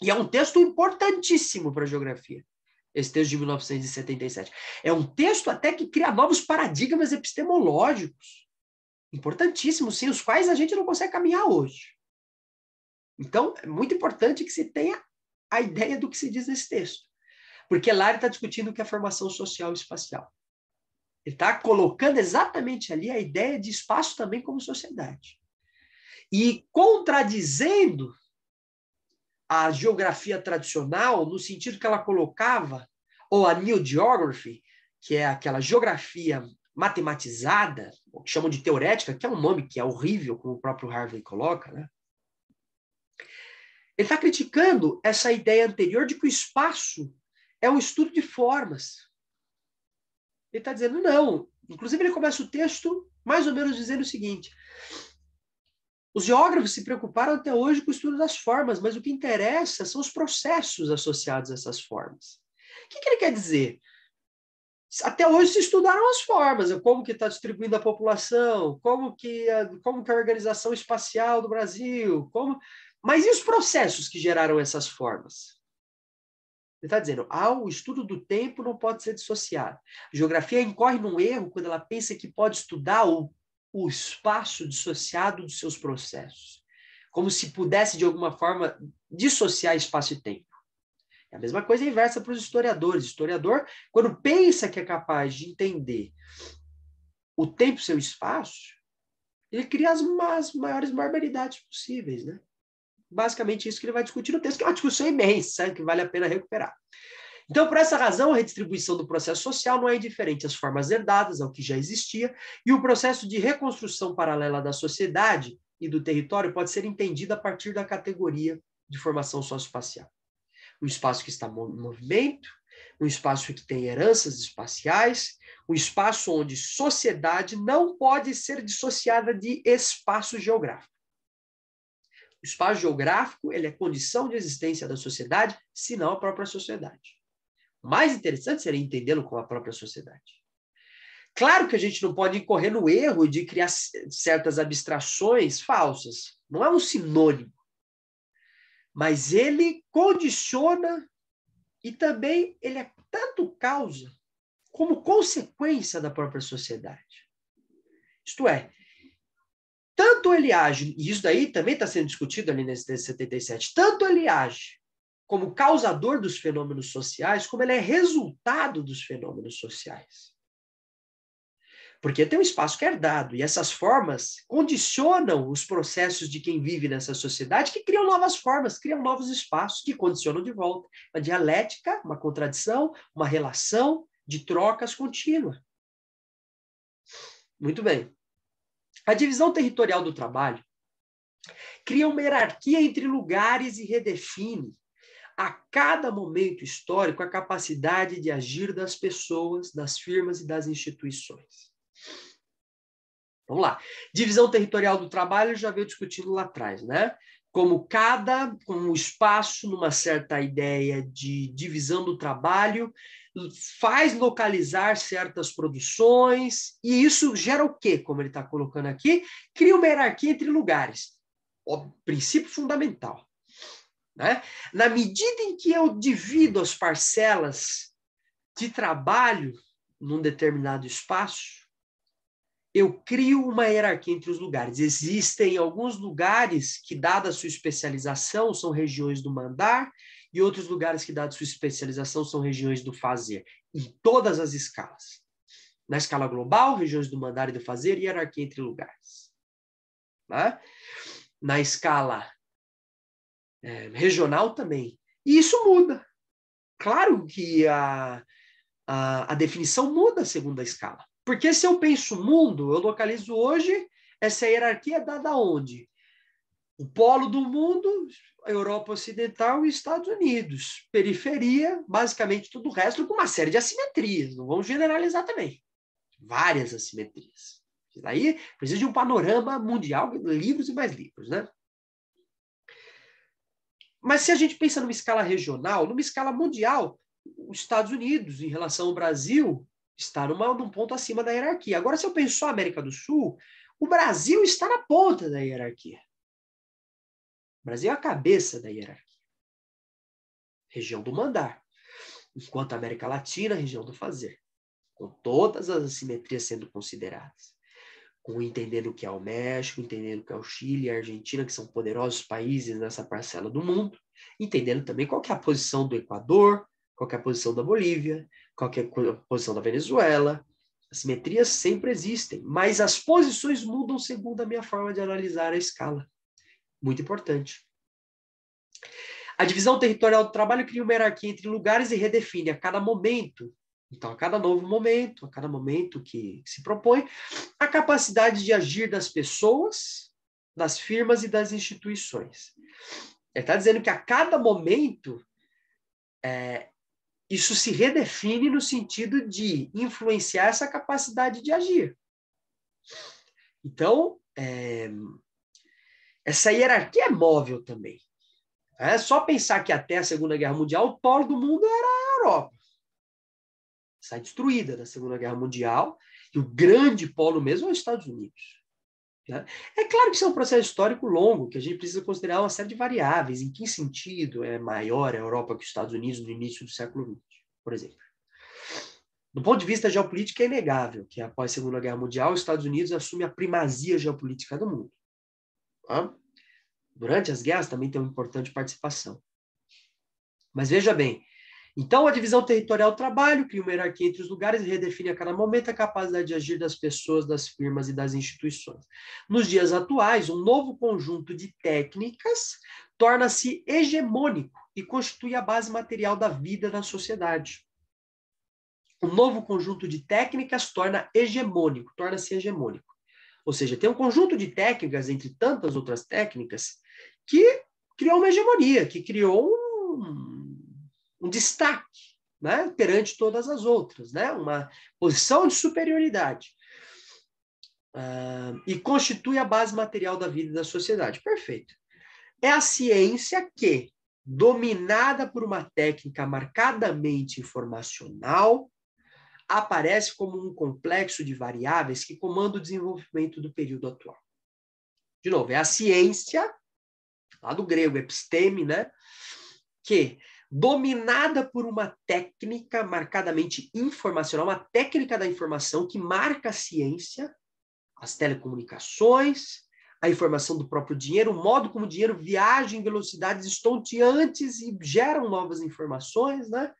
E é um texto importantíssimo para a geografia, esse texto de 1977. É um texto até que cria novos paradigmas epistemológicos, importantíssimos, sem os quais a gente não consegue caminhar hoje. Então, é muito importante que se tenha a ideia do que se diz nesse texto. Porque lá ele está discutindo o que é formação social e espacial. Ele está colocando exatamente ali a ideia de espaço também como sociedade e contradizendo a geografia tradicional no sentido que ela colocava, ou a New Geography, que é aquela geografia matematizada, que chamam de teorética, que é um nome que é horrível, como o próprio Harvey coloca, né? Ele está criticando essa ideia anterior de que o espaço é um estudo de formas. Ele está dizendo não. Inclusive, ele começa o texto mais ou menos dizendo o seguinte: os geógrafos se preocuparam até hoje com o estudo das formas, mas o que interessa são os processos associados a essas formas. O que, que ele quer dizer? Até hoje se estudaram as formas, né? como que está distribuindo a população, como que a, como que a organização espacial do Brasil, como... Mas e os processos que geraram essas formas? Ele está dizendo, ah, o estudo do tempo não pode ser dissociado. A geografia incorre num erro quando ela pensa que pode estudar o o espaço dissociado dos seus processos, como se pudesse, de alguma forma, dissociar espaço e tempo. É a mesma coisa inversa para os historiadores. O historiador, quando pensa que é capaz de entender o tempo e seu espaço, ele cria as, as maiores barbaridades possíveis, né? Basicamente isso que ele vai discutir no texto, que é uma discussão imensa, que vale a pena recuperar. Então, por essa razão, a redistribuição do processo social não é indiferente às formas herdadas, ao que já existia, e o processo de reconstrução paralela da sociedade e do território pode ser entendido a partir da categoria de formação socioespacial. Um espaço que está em movimento, um espaço que tem heranças espaciais, um espaço onde sociedade não pode ser dissociada de espaço geográfico. O espaço geográfico ele é condição de existência da sociedade, se não a própria sociedade mais interessante seria entendê-lo com a própria sociedade. Claro que a gente não pode incorrer no erro de criar certas abstrações falsas. Não é um sinônimo. Mas ele condiciona e também ele é tanto causa como consequência da própria sociedade. Isto é, tanto ele age, e isso daí também está sendo discutido ali nesse 77, tanto ele age como causador dos fenômenos sociais, como ele é resultado dos fenômenos sociais. Porque tem um espaço que é herdado, e essas formas condicionam os processos de quem vive nessa sociedade, que criam novas formas, criam novos espaços, que condicionam de volta. Uma dialética, uma contradição, uma relação de trocas contínua. Muito bem. A divisão territorial do trabalho cria uma hierarquia entre lugares e redefine a cada momento histórico a capacidade de agir das pessoas, das firmas e das instituições. Vamos lá. Divisão territorial do trabalho já veio discutindo lá atrás, né? Como cada, como espaço numa certa ideia de divisão do trabalho faz localizar certas produções e isso gera o quê? Como ele está colocando aqui, cria uma hierarquia entre lugares. O princípio fundamental. Né? Na medida em que eu divido as parcelas de trabalho num determinado espaço, eu crio uma hierarquia entre os lugares. Existem alguns lugares que, dada a sua especialização, são regiões do mandar, e outros lugares que, dada a sua especialização, são regiões do fazer, em todas as escalas. Na escala global, regiões do mandar e do fazer, hierarquia entre lugares. Né? Na escala é, regional também. E isso muda. Claro que a, a, a definição muda segundo a escala. Porque se eu penso mundo, eu localizo hoje, essa hierarquia é dada onde? O polo do mundo, Europa Ocidental e Estados Unidos. Periferia, basicamente tudo o resto, com uma série de assimetrias. Não vamos generalizar também. Várias assimetrias. Daí precisa de um panorama mundial, livros e mais livros, né? Mas se a gente pensa numa escala regional, numa escala mundial, os Estados Unidos, em relação ao Brasil, está numa, num ponto acima da hierarquia. Agora, se eu penso só América do Sul, o Brasil está na ponta da hierarquia. O Brasil é a cabeça da hierarquia. Região do mandar. Enquanto a América Latina, região do fazer. Com todas as assimetrias sendo consideradas com entendendo o que é o México, entendendo o que é o Chile e a Argentina, que são poderosos países nessa parcela do mundo, entendendo também qual é a posição do Equador, qual é a posição da Bolívia, qual é a posição da Venezuela. as simetrias sempre existem, mas as posições mudam segundo a minha forma de analisar a escala. Muito importante. A divisão territorial do trabalho cria uma hierarquia entre lugares e redefine a cada momento então, a cada novo momento, a cada momento que se propõe, a capacidade de agir das pessoas, das firmas e das instituições. Ele está dizendo que a cada momento é, isso se redefine no sentido de influenciar essa capacidade de agir. Então, é, essa hierarquia é móvel também. É só pensar que até a Segunda Guerra Mundial, o polo do mundo era a Europa sai destruída da Segunda Guerra Mundial, e o grande polo mesmo é os Estados Unidos. Né? É claro que isso é um processo histórico longo, que a gente precisa considerar uma série de variáveis. Em que sentido é maior a Europa que os Estados Unidos no início do século XX, por exemplo? Do ponto de vista geopolítico, é inegável que após a Segunda Guerra Mundial, os Estados Unidos assumem a primazia geopolítica do mundo. Tá? Durante as guerras também tem uma importante participação. Mas veja bem, então, a divisão territorial do trabalho cria uma hierarquia entre os lugares e redefine a cada momento a capacidade de agir das pessoas, das firmas e das instituições. Nos dias atuais, um novo conjunto de técnicas torna-se hegemônico e constitui a base material da vida da sociedade. Um novo conjunto de técnicas torna hegemônico, torna-se hegemônico. Ou seja, tem um conjunto de técnicas, entre tantas outras técnicas, que criou uma hegemonia, que criou um, um destaque né, perante todas as outras, né, uma posição de superioridade. Uh, e constitui a base material da vida e da sociedade. Perfeito. É a ciência que, dominada por uma técnica marcadamente informacional, aparece como um complexo de variáveis que comanda o desenvolvimento do período atual. De novo, é a ciência, lá do grego, episteme, né? Que dominada por uma técnica marcadamente informacional, uma técnica da informação que marca a ciência, as telecomunicações, a informação do próprio dinheiro, o modo como o dinheiro viaja em velocidades estonteantes e geram novas informações, né?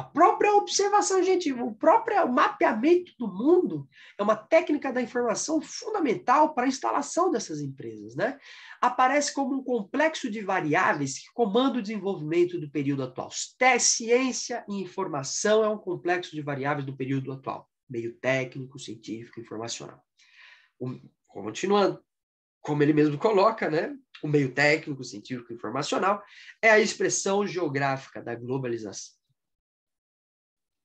A própria observação gente, o próprio mapeamento do mundo é uma técnica da informação fundamental para a instalação dessas empresas. Né? Aparece como um complexo de variáveis que comanda o desenvolvimento do período atual. Ciência e informação é um complexo de variáveis do período atual, meio técnico, científico, informacional. continuando, como ele mesmo coloca, né? o meio técnico, científico, informacional é a expressão geográfica da globalização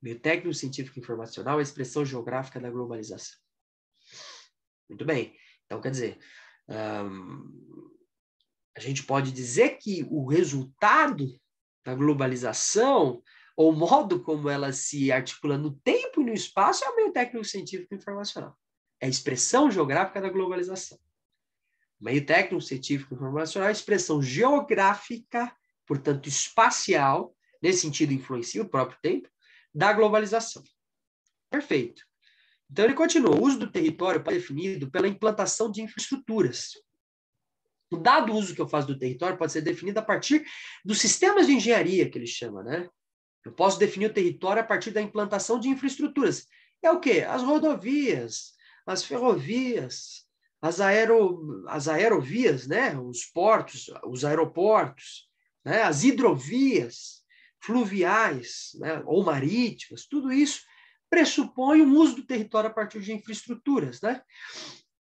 meio técnico, científico e informacional, a expressão geográfica da globalização. Muito bem. Então, quer dizer, a gente pode dizer que o resultado da globalização, ou o modo como ela se articula no tempo e no espaço, é o meio técnico, científico e informacional. É a expressão geográfica da globalização. meio técnico, científico e informacional é a expressão geográfica, portanto, espacial, nesse sentido, influencia o próprio tempo, da globalização. Perfeito. Então, ele continua: o uso do território pode ser definido pela implantação de infraestruturas. O dado uso que eu faço do território pode ser definido a partir dos sistemas de engenharia, que ele chama, né? Eu posso definir o território a partir da implantação de infraestruturas. É o quê? As rodovias, as ferrovias, as, aero, as aerovias, né? Os portos, os aeroportos, né? as hidrovias, fluviais né, ou marítimas, tudo isso pressupõe um uso do território a partir de infraestruturas. Né?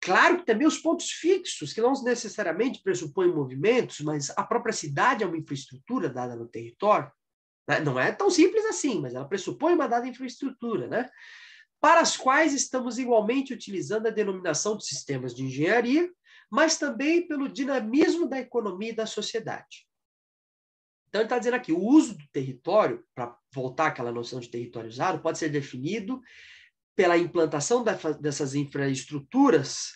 Claro que também os pontos fixos, que não necessariamente pressupõem movimentos, mas a própria cidade é uma infraestrutura dada no território. Né? Não é tão simples assim, mas ela pressupõe uma dada infraestrutura, né? para as quais estamos igualmente utilizando a denominação de sistemas de engenharia, mas também pelo dinamismo da economia e da sociedade. Então, ele está dizendo aqui: o uso do território, para voltar àquela noção de território usado, pode ser definido pela implantação dessas infraestruturas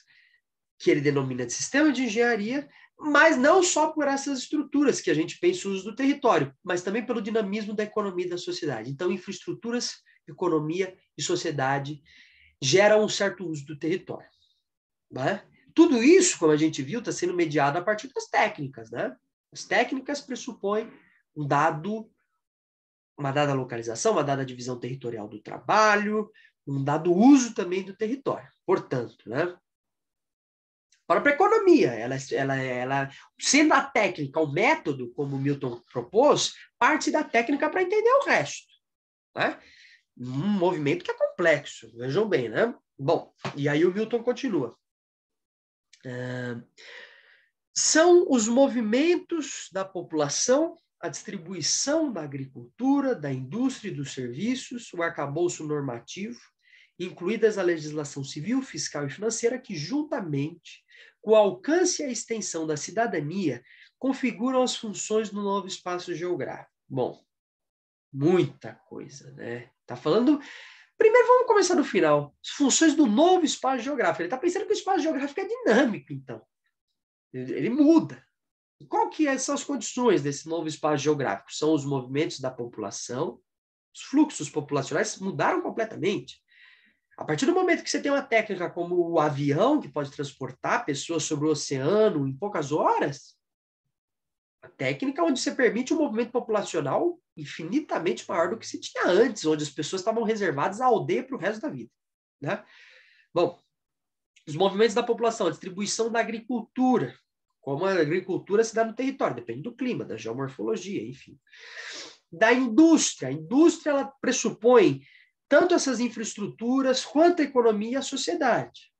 que ele denomina de sistema de engenharia, mas não só por essas estruturas que a gente pensa o uso do território, mas também pelo dinamismo da economia e da sociedade. Então, infraestruturas, economia e sociedade geram um certo uso do território. Né? Tudo isso, como a gente viu, está sendo mediado a partir das técnicas. Né? As técnicas pressupõem um dado, uma dada localização, uma dada divisão territorial do trabalho, um dado uso também do território. Portanto, né? A própria economia, ela, é, ela, é, ela, sendo a técnica, o método, como Milton propôs, parte da técnica para entender o resto. Né? Um movimento que é complexo, vejam bem, né? Bom, e aí o Milton continua. Uh, são os movimentos da população a distribuição da agricultura, da indústria e dos serviços, o arcabouço normativo, incluídas a legislação civil, fiscal e financeira, que juntamente com o alcance e a extensão da cidadania configuram as funções do novo espaço geográfico. Bom, muita coisa, né? Tá falando. Primeiro vamos começar do final. As funções do novo espaço geográfico. Ele está pensando que o espaço geográfico é dinâmico, então. Ele muda. E qual que é, são as condições desse novo espaço geográfico? São os movimentos da população, os fluxos populacionais mudaram completamente. A partir do momento que você tem uma técnica como o avião, que pode transportar pessoas sobre o oceano em poucas horas, a técnica é onde você permite um movimento populacional infinitamente maior do que se tinha antes, onde as pessoas estavam reservadas à aldeia para o resto da vida. Né? Bom, os movimentos da população, a distribuição da agricultura, como a agricultura se dá no território, depende do clima, da geomorfologia, enfim. Da indústria. A indústria ela pressupõe tanto essas infraestruturas quanto a economia e a sociedade.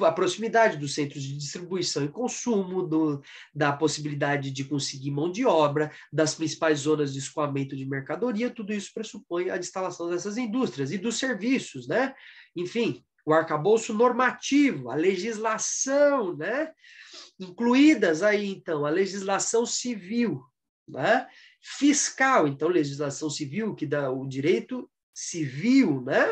A proximidade dos centros de distribuição e consumo, do, da possibilidade de conseguir mão de obra, das principais zonas de escoamento de mercadoria, tudo isso pressupõe a instalação dessas indústrias e dos serviços, né? Enfim, o arcabouço normativo, a legislação, né? incluídas aí, então, a legislação civil, né? fiscal, então, legislação civil, que dá o direito civil, né?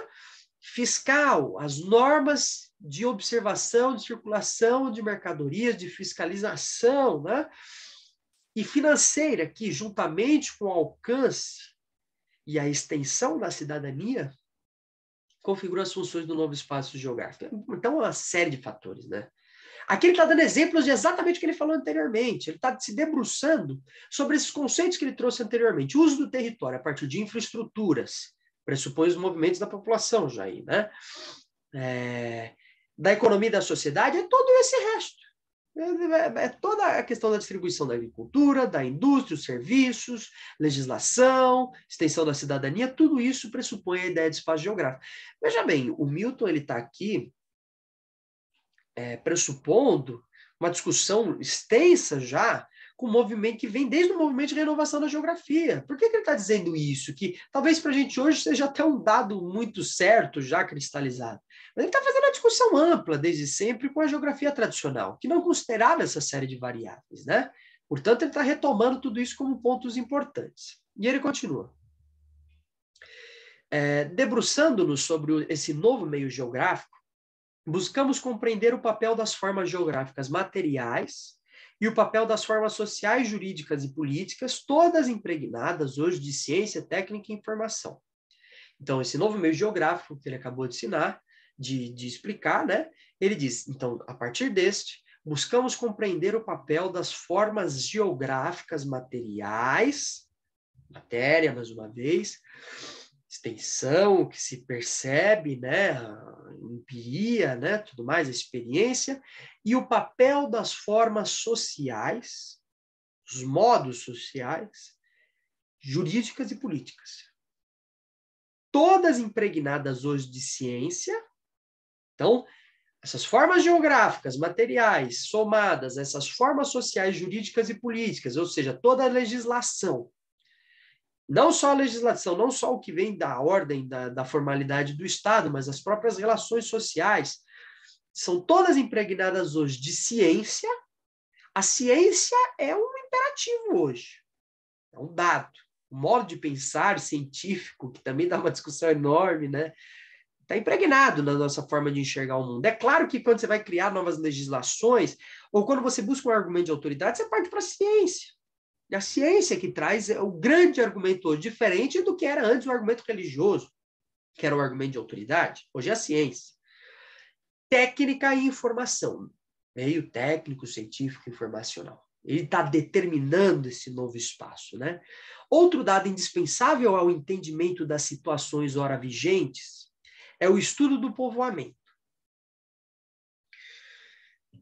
fiscal, as normas de observação, de circulação de mercadorias, de fiscalização, né? e financeira, que juntamente com o alcance e a extensão da cidadania, configura as funções do novo espaço geográfico. Então, é uma série de fatores, né? Aqui ele está dando exemplos de exatamente o que ele falou anteriormente. Ele está se debruçando sobre esses conceitos que ele trouxe anteriormente. O uso do território a partir de infraestruturas, pressupõe os movimentos da população, Jair, né? É, da economia da sociedade, é todo esse resto. É, é, é toda a questão da distribuição da agricultura, da indústria, os serviços, legislação, extensão da cidadania, tudo isso pressupõe a ideia de espaço geográfico. Veja bem, o Milton ele está aqui é, pressupondo uma discussão extensa já com o movimento que vem desde o movimento de renovação da geografia. Por que, que ele está dizendo isso? Que talvez para a gente hoje seja até um dado muito certo, já cristalizado. Mas ele está fazendo uma discussão ampla desde sempre com a geografia tradicional, que não considerava essa série de variáveis. Né? Portanto, ele está retomando tudo isso como pontos importantes. E ele continua. É, Debruçando-nos sobre esse novo meio geográfico, Buscamos compreender o papel das formas geográficas materiais e o papel das formas sociais, jurídicas e políticas, todas impregnadas hoje de ciência, técnica e informação. Então, esse novo meio geográfico que ele acabou de ensinar, de, de explicar, né? Ele diz, então, a partir deste, buscamos compreender o papel das formas geográficas materiais, matéria, mais uma vez, extensão, que se percebe, né, empiria, né, tudo mais, a experiência, e o papel das formas sociais, os modos sociais, jurídicas e políticas. Todas impregnadas hoje de ciência, então, essas formas geográficas, materiais, somadas, essas formas sociais, jurídicas e políticas, ou seja, toda a legislação não só a legislação, não só o que vem da ordem, da, da, formalidade do Estado, mas as próprias relações sociais, são todas impregnadas hoje de ciência. A ciência é um imperativo hoje, é um dado. O modo de pensar científico, que também dá uma discussão enorme, né? Está impregnado na nossa forma de enxergar o mundo. É claro que quando você vai criar novas legislações, ou quando você busca um argumento de autoridade, você parte para a ciência. A ciência que traz é o grande argumento hoje, diferente do que era antes o argumento religioso, que era o argumento de autoridade. Hoje é a ciência. Técnica e informação. Meio técnico, científico, informacional. Ele está determinando esse novo espaço. Né? Outro dado indispensável ao entendimento das situações ora vigentes é o estudo do povoamento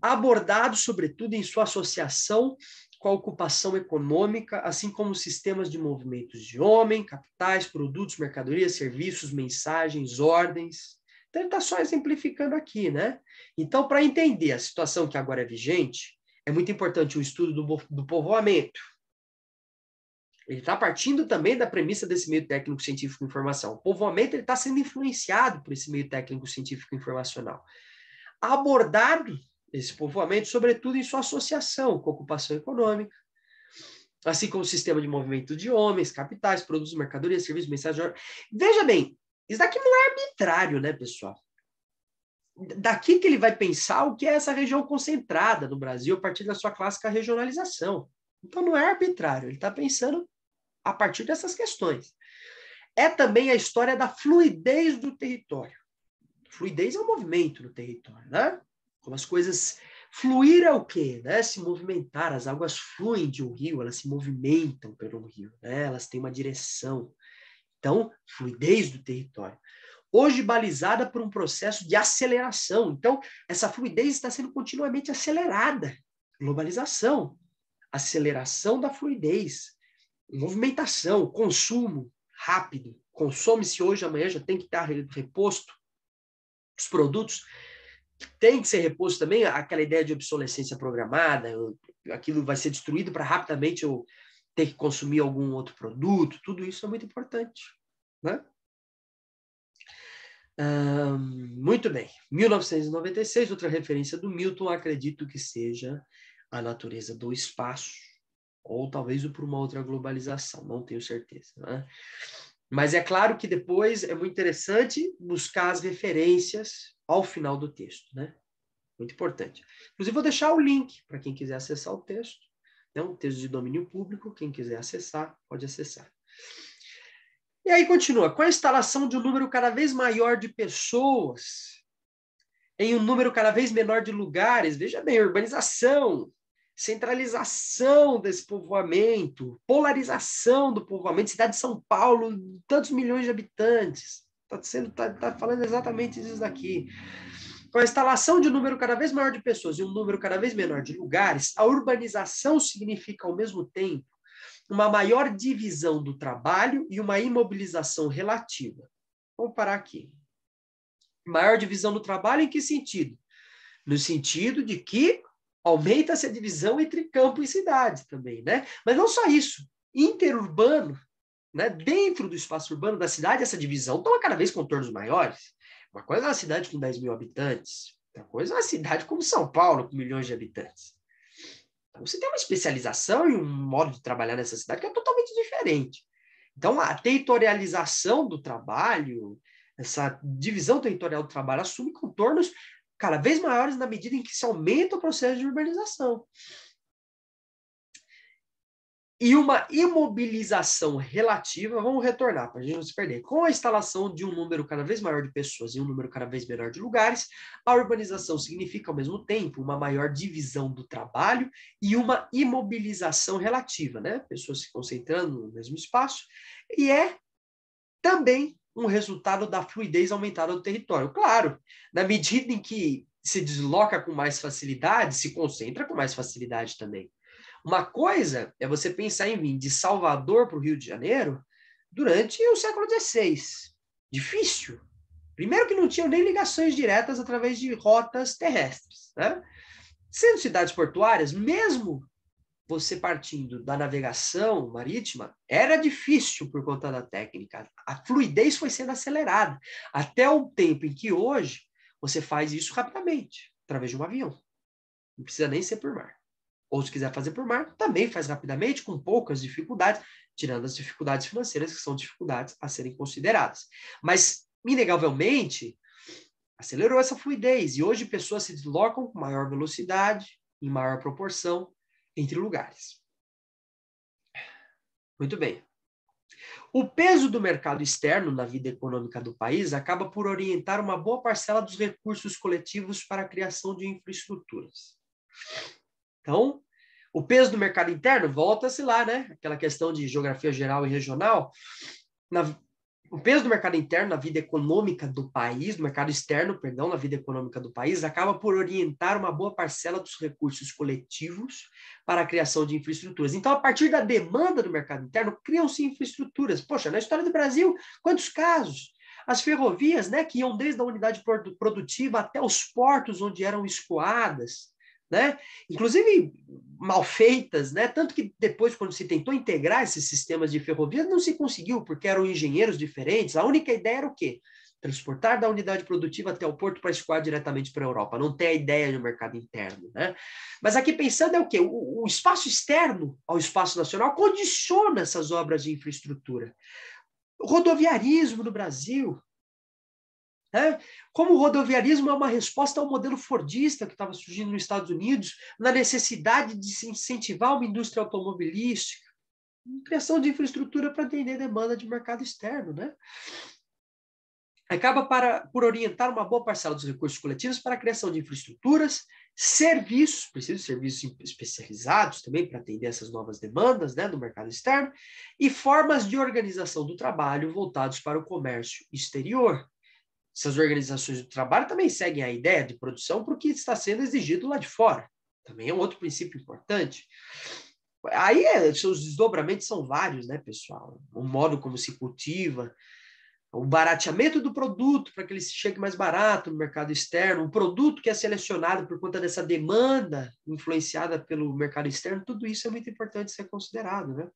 abordado, sobretudo, em sua associação com a ocupação econômica, assim como sistemas de movimentos de homem, capitais, produtos, mercadorias, serviços, mensagens, ordens. Então, ele está só exemplificando aqui, né? Então, para entender a situação que agora é vigente, é muito importante o estudo do, do povoamento. Ele está partindo também da premissa desse meio técnico científico informação. O povoamento está sendo influenciado por esse meio técnico científico informacional. Abordado esse povoamento, sobretudo em sua associação com a ocupação econômica, assim como o sistema de movimento de homens, capitais, produtos, mercadorias, serviços, mensagens. Veja bem, isso daqui não é arbitrário, né, pessoal? Daqui que ele vai pensar o que é essa região concentrada no Brasil a partir da sua clássica regionalização. Então não é arbitrário, ele está pensando a partir dessas questões. É também a história da fluidez do território. Fluidez é um movimento do território, né? como as coisas. Fluir é o quê? Né? Se movimentar, as águas fluem de um rio, elas se movimentam pelo rio, né? elas têm uma direção. Então, fluidez do território. Hoje balizada por um processo de aceleração. Então, essa fluidez está sendo continuamente acelerada. Globalização, aceleração da fluidez, movimentação, consumo rápido. Consome-se hoje, amanhã já tem que estar reposto. Os produtos tem que ser reposto também aquela ideia de obsolescência programada, aquilo vai ser destruído para rapidamente eu ter que consumir algum outro produto, tudo isso é muito importante. Né? Hum, muito bem. 1996, outra referência do Milton, acredito que seja a natureza do espaço, ou talvez por uma outra globalização, não tenho certeza. Né? Mas é claro que depois é muito interessante buscar as referências ao final do texto, né? Muito importante. Inclusive, vou deixar o link para quem quiser acessar o texto. É um texto de domínio público, quem quiser acessar, pode acessar. E aí continua, com a instalação de um número cada vez maior de pessoas, em um número cada vez menor de lugares, veja bem, urbanização, centralização desse povoamento, polarização do povoamento, cidade de São Paulo, tantos milhões de habitantes. Está tá, tá falando exatamente isso daqui. Com a instalação de um número cada vez maior de pessoas e um número cada vez menor de lugares, a urbanização significa, ao mesmo tempo, uma maior divisão do trabalho e uma imobilização relativa. Vamos parar aqui. Maior divisão do trabalho em que sentido? No sentido de que aumenta-se a divisão entre campo e cidade também, né? Mas não só isso, interurbano, né? Dentro do espaço urbano da cidade, essa divisão toma cada vez contornos maiores. Uma coisa é uma cidade com 10 mil habitantes, outra coisa é uma cidade como São Paulo, com milhões de habitantes. Então, você tem uma especialização e um modo de trabalhar nessa cidade que é totalmente diferente. Então, a territorialização do trabalho, essa divisão territorial do trabalho assume contornos cada vez maiores na medida em que se aumenta o processo de urbanização. E uma imobilização relativa, vamos retornar para a gente não se perder. Com a instalação de um número cada vez maior de pessoas e um número cada vez menor de lugares, a urbanização significa, ao mesmo tempo, uma maior divisão do trabalho e uma imobilização relativa, né? Pessoas se concentrando no mesmo espaço, e é também um resultado da fluidez aumentada do território. Claro, na medida em que se desloca com mais facilidade, se concentra com mais facilidade também. Uma coisa é você pensar em vir de Salvador para o Rio de Janeiro durante o século XVI. Difícil. Primeiro que não tinham nem ligações diretas através de rotas terrestres. Né? Sendo cidades portuárias, mesmo você partindo da navegação marítima, era difícil por conta da técnica. A fluidez foi sendo acelerada, até o tempo em que hoje você faz isso rapidamente, através de um avião. Não precisa nem ser por mar. Ou se quiser fazer por mar, também faz rapidamente, com poucas dificuldades, tirando as dificuldades financeiras, que são dificuldades a serem consideradas. Mas, inegavelmente, acelerou essa fluidez. E hoje pessoas se deslocam com maior velocidade, em maior proporção, entre lugares. Muito bem. O peso do mercado externo na vida econômica do país acaba por orientar uma boa parcela dos recursos coletivos para a criação de infraestruturas. Então, o peso do mercado interno volta-se lá, né? Aquela questão de geografia geral e regional. Na, o peso do mercado interno na vida econômica do país, do mercado externo, perdão, na vida econômica do país, acaba por orientar uma boa parcela dos recursos coletivos para a criação de infraestruturas. Então, a partir da demanda do mercado interno, criam-se infraestruturas. Poxa, na história do Brasil, quantos casos? As ferrovias, né, que iam desde a unidade produtiva até os portos onde eram escoadas, né? inclusive mal feitas, né? tanto que depois, quando se tentou integrar esses sistemas de ferrovias, não se conseguiu, porque eram engenheiros diferentes. A única ideia era o quê? Transportar da unidade produtiva até o porto para escoar diretamente para a Europa, não ter a ideia de um mercado interno. Né? Mas aqui pensando é o quê? O, o espaço externo ao espaço nacional condiciona essas obras de infraestrutura. O rodoviarismo no Brasil, né? Como o rodoviarismo é uma resposta ao modelo fordista que estava surgindo nos Estados Unidos, na necessidade de se incentivar uma indústria automobilística, criação de infraestrutura para atender demanda de mercado externo. Né? Acaba para, por orientar uma boa parcela dos recursos coletivos para a criação de infraestruturas, serviços, precisa de serviços especializados também para atender essas novas demandas né, do mercado externo, e formas de organização do trabalho voltados para o comércio exterior essas organizações do trabalho também seguem a ideia de produção porque o que está sendo exigido lá de fora. Também é um outro princípio importante. Aí é, seus desdobramentos são vários, né, pessoal? O modo como se cultiva, o barateamento do produto para que ele chegue mais barato no mercado externo, o produto que é selecionado por conta dessa demanda influenciada pelo mercado externo, tudo isso é muito importante ser considerado, né?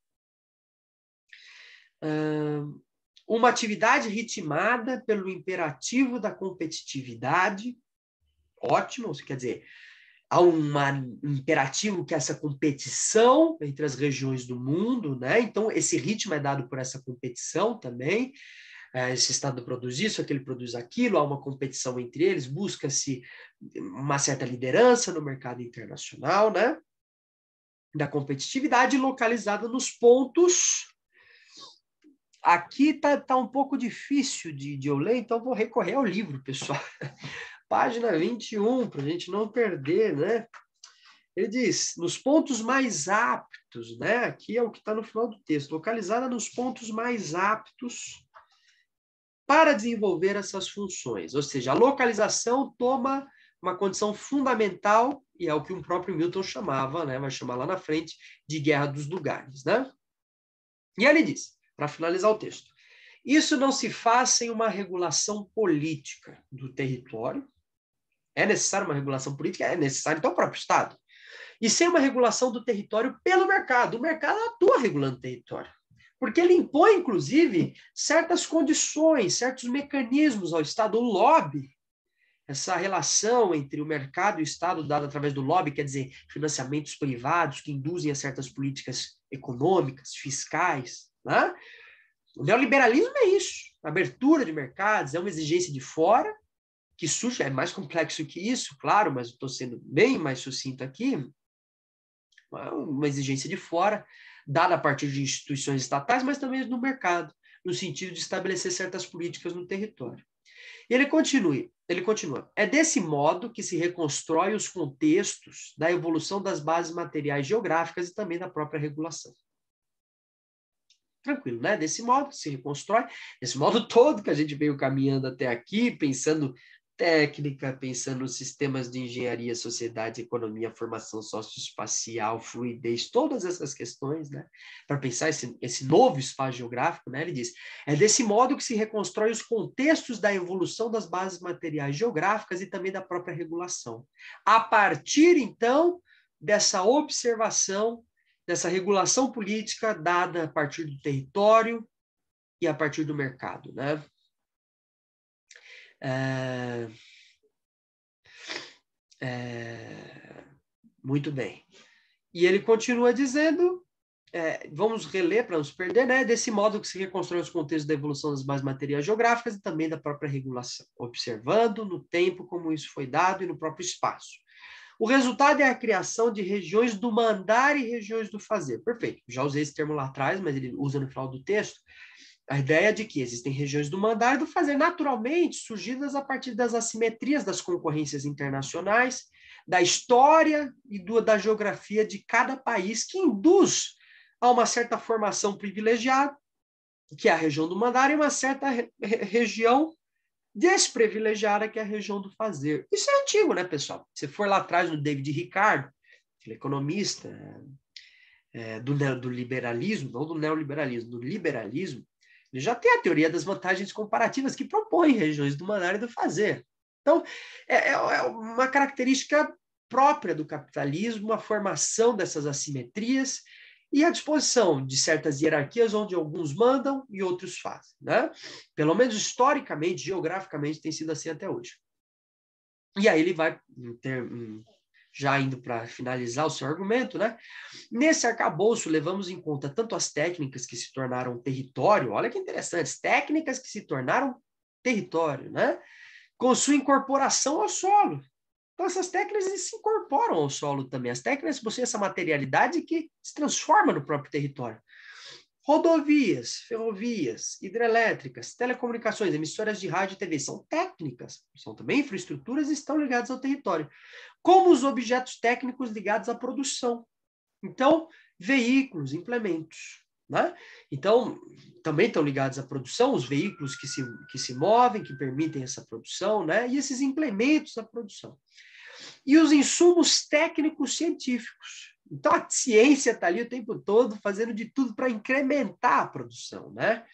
uma atividade ritmada pelo imperativo da competitividade. Ótimo, quer dizer, há um imperativo que é essa competição entre as regiões do mundo, né? Então, esse ritmo é dado por essa competição também. É, esse Estado produz isso, aquele produz aquilo, há uma competição entre eles, busca-se uma certa liderança no mercado internacional, né? Da competitividade localizada nos pontos Aqui tá, tá um pouco difícil de, de eu ler, então vou recorrer ao livro, pessoal. (laughs) Página 21, para a gente não perder, né? Ele diz, nos pontos mais aptos, né? Aqui é o que está no final do texto, localizada nos pontos mais aptos para desenvolver essas funções. Ou seja, a localização toma uma condição fundamental, e é o que o próprio Milton chamava, né? vai chamar lá na frente, de guerra dos lugares. Né? E ele diz: para finalizar o texto. Isso não se faz sem uma regulação política do território. É necessário uma regulação política, é necessário então o próprio Estado. E sem uma regulação do território pelo mercado. O mercado atua regulando o território. Porque ele impõe, inclusive, certas condições, certos mecanismos ao Estado, o lobby. Essa relação entre o mercado e o Estado, dada através do lobby, quer dizer, financiamentos privados que induzem a certas políticas econômicas, fiscais, né? O neoliberalismo é isso: abertura de mercados, é uma exigência de fora, que surge, é mais complexo que isso, claro, mas estou sendo bem mais sucinto aqui. É uma exigência de fora, dada a partir de instituições estatais, mas também do mercado, no sentido de estabelecer certas políticas no território. E ele continua, ele continua. É desse modo que se reconstrói os contextos da evolução das bases materiais geográficas e também da própria regulação. Tranquilo, né? Desse modo se reconstrói, desse (laughs) modo todo que a gente veio caminhando até aqui, pensando técnica, pensando sistemas de engenharia, sociedade, economia, formação socioespacial, fluidez, todas essas questões, né? Para pensar esse, esse novo espaço geográfico, né? Ele diz: é desse modo que se reconstrói os contextos da evolução das bases materiais geográficas e também da própria regulação. A partir então dessa observação dessa regulação política dada a partir do território e a partir do mercado, né? É... É... Muito bem. E ele continua dizendo, é, vamos reler para não se perder, né? Desse modo que se reconstrói os contextos da evolução das mais materiais geográficas e também da própria regulação, observando no tempo como isso foi dado e no próprio espaço. O resultado é a criação de regiões do mandar e regiões do fazer. Perfeito. Já usei esse termo lá atrás, mas ele usa no final do texto. A ideia de que existem regiões do mandar e do fazer naturalmente surgidas a partir das assimetrias das concorrências internacionais, da história e do, da geografia de cada país, que induz a uma certa formação privilegiada, que é a região do mandar, e uma certa re, região desprivilegiada que é a região do fazer. Isso é antigo, né, pessoal? Se for lá atrás no David Ricardo, é economista é, é do, do liberalismo, não do neoliberalismo, do liberalismo, ele já tem a teoria das vantagens comparativas que propõe regiões do manar e do fazer. Então, é, é, é uma característica própria do capitalismo, a formação dessas assimetrias e a disposição de certas hierarquias onde alguns mandam e outros fazem. Né? Pelo menos historicamente, geograficamente, tem sido assim até hoje. E aí ele vai, já indo para finalizar o seu argumento, né? nesse arcabouço levamos em conta tanto as técnicas que se tornaram território, olha que interessante, técnicas que se tornaram território, né? com sua incorporação ao solo, então, essas técnicas se incorporam ao solo também. As técnicas possuem essa materialidade que se transforma no próprio território. Rodovias, ferrovias, hidrelétricas, telecomunicações, emissoras de rádio e TV são técnicas, são também infraestruturas e estão ligadas ao território, como os objetos técnicos ligados à produção. Então, veículos, implementos. Né? Então, também estão ligados à produção, os veículos que se, que se movem, que permitem essa produção, né? e esses implementos da produção. E os insumos técnicos científicos. Então, a ciência está ali o tempo todo fazendo de tudo para incrementar a produção. Né?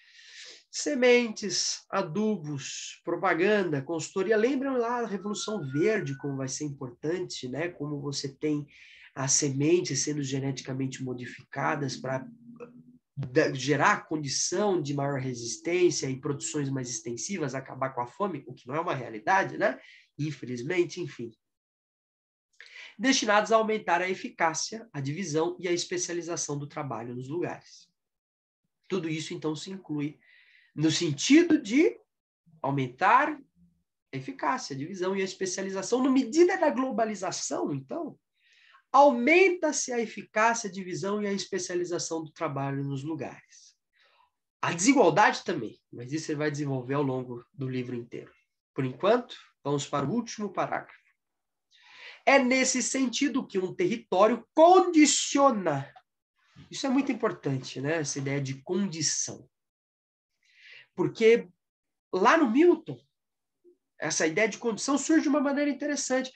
Sementes, adubos, propaganda, consultoria. Lembram lá a Revolução Verde, como vai ser importante, né? como você tem as sementes sendo geneticamente modificadas para gerar condição de maior resistência e produções mais extensivas, acabar com a fome, o que não é uma realidade, né? Infelizmente, enfim. Destinados a aumentar a eficácia, a divisão e a especialização do trabalho nos lugares. Tudo isso, então, se inclui no sentido de aumentar a eficácia, a divisão e a especialização, na medida da globalização, então, aumenta-se a eficácia, a divisão e a especialização do trabalho nos lugares. A desigualdade também, mas isso ele vai desenvolver ao longo do livro inteiro. Por enquanto, vamos para o último parágrafo. É nesse sentido que um território condiciona. Isso é muito importante, né? Essa ideia de condição. Porque lá no Milton, essa ideia de condição surge de uma maneira interessante.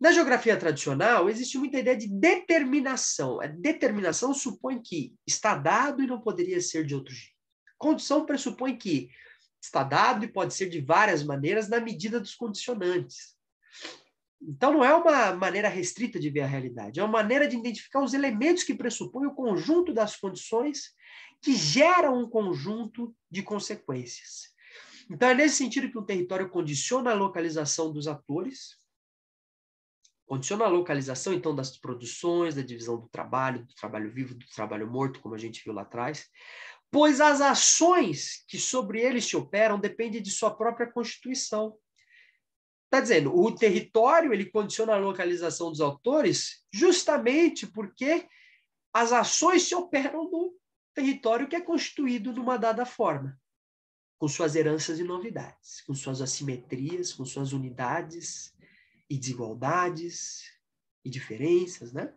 Na geografia tradicional, existe muita ideia de determinação. A determinação supõe que está dado e não poderia ser de outro jeito. Condição pressupõe que está dado e pode ser de várias maneiras na medida dos condicionantes. Então, não é uma maneira restrita de ver a realidade, é uma maneira de identificar os elementos que pressupõem o conjunto das condições que geram um conjunto de consequências. Então, é nesse sentido que o território condiciona a localização dos atores, condiciona a localização, então, das produções, da divisão do trabalho, do trabalho vivo, do trabalho morto, como a gente viu lá atrás, pois as ações que sobre eles se operam dependem de sua própria constituição. Está dizendo, o território ele condiciona a localização dos autores justamente porque as ações se operam no território que é constituído numa dada forma, com suas heranças e novidades, com suas assimetrias, com suas unidades, e desigualdades e diferenças, né?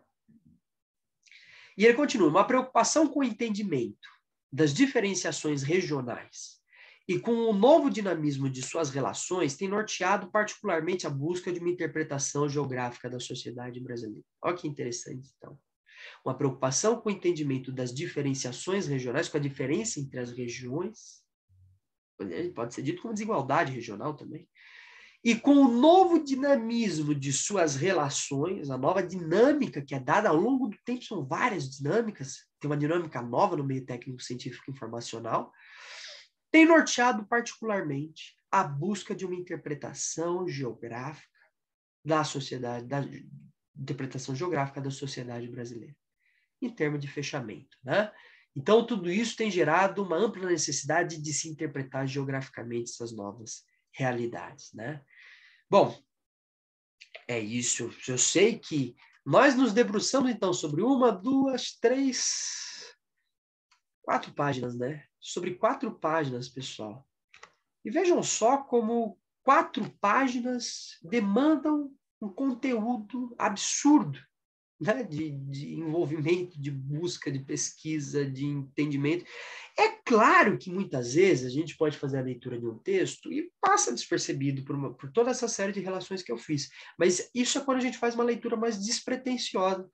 E ele continua: uma preocupação com o entendimento das diferenciações regionais e com o novo dinamismo de suas relações tem norteado particularmente a busca de uma interpretação geográfica da sociedade brasileira. Olha que interessante, então. Uma preocupação com o entendimento das diferenciações regionais, com a diferença entre as regiões, pode ser dito como desigualdade regional também, e com o novo dinamismo de suas relações, a nova dinâmica que é dada ao longo do tempo, são várias dinâmicas, tem uma dinâmica nova no meio técnico científico informacional, tem norteado particularmente a busca de uma interpretação geográfica da sociedade, da interpretação geográfica da sociedade brasileira, em termos de fechamento, né? Então, tudo isso tem gerado uma ampla necessidade de se interpretar geograficamente essas novas realidades, né? Bom, é isso. Eu sei que nós nos debruçamos então sobre uma, duas, três, quatro páginas, né? Sobre quatro páginas, pessoal. E vejam só como quatro páginas demandam um conteúdo absurdo né? de, de envolvimento, de busca, de pesquisa, de entendimento. É claro que muitas vezes a gente pode fazer a leitura de um texto e passa despercebido por, uma, por toda essa série de relações que eu fiz, mas isso é quando a gente faz uma leitura mais despretensiosa.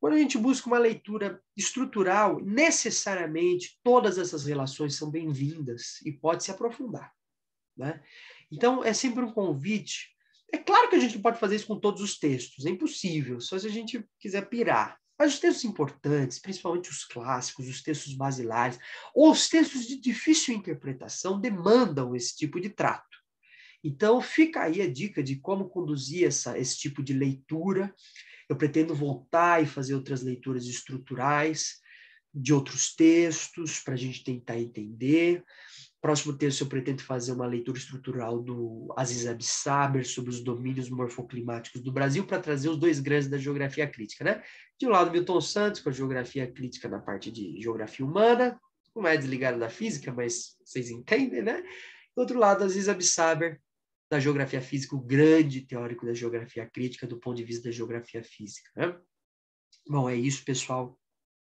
Quando a gente busca uma leitura estrutural, necessariamente todas essas relações são bem-vindas e pode se aprofundar. Né? Então, é sempre um convite. É claro que a gente não pode fazer isso com todos os textos, é impossível, só se a gente quiser pirar. Mas os textos importantes, principalmente os clássicos, os textos basilares, ou os textos de difícil interpretação, demandam esse tipo de trato. Então, fica aí a dica de como conduzir essa, esse tipo de leitura. Eu pretendo voltar e fazer outras leituras estruturais de outros textos, para a gente tentar entender. Próximo texto, eu pretendo fazer uma leitura estrutural do Aziz Abissaber sobre os domínios morfoclimáticos do Brasil para trazer os dois grandes da geografia crítica, né? De um lado, Milton Santos com a geografia crítica na parte de geografia humana, não é desligado da física, mas vocês entendem, né? Do outro lado, Aziz Abissaber da geografia física, o grande teórico da geografia crítica do ponto de vista da geografia física, né? Bom, é isso, pessoal.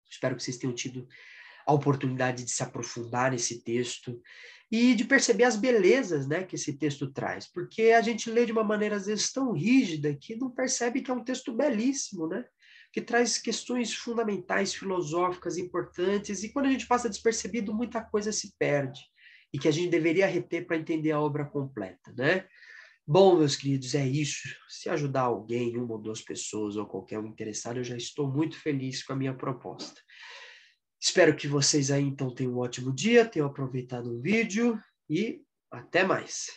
Espero que vocês tenham tido a oportunidade de se aprofundar nesse texto e de perceber as belezas né, que esse texto traz, porque a gente lê de uma maneira, às vezes, tão rígida que não percebe que é um texto belíssimo, né? que traz questões fundamentais, filosóficas, importantes, e quando a gente passa despercebido, muita coisa se perde, e que a gente deveria reter para entender a obra completa. Né? Bom, meus queridos, é isso. Se ajudar alguém, uma ou duas pessoas, ou qualquer um interessado, eu já estou muito feliz com a minha proposta. Espero que vocês aí então tenham um ótimo dia, tenham aproveitado o vídeo e até mais.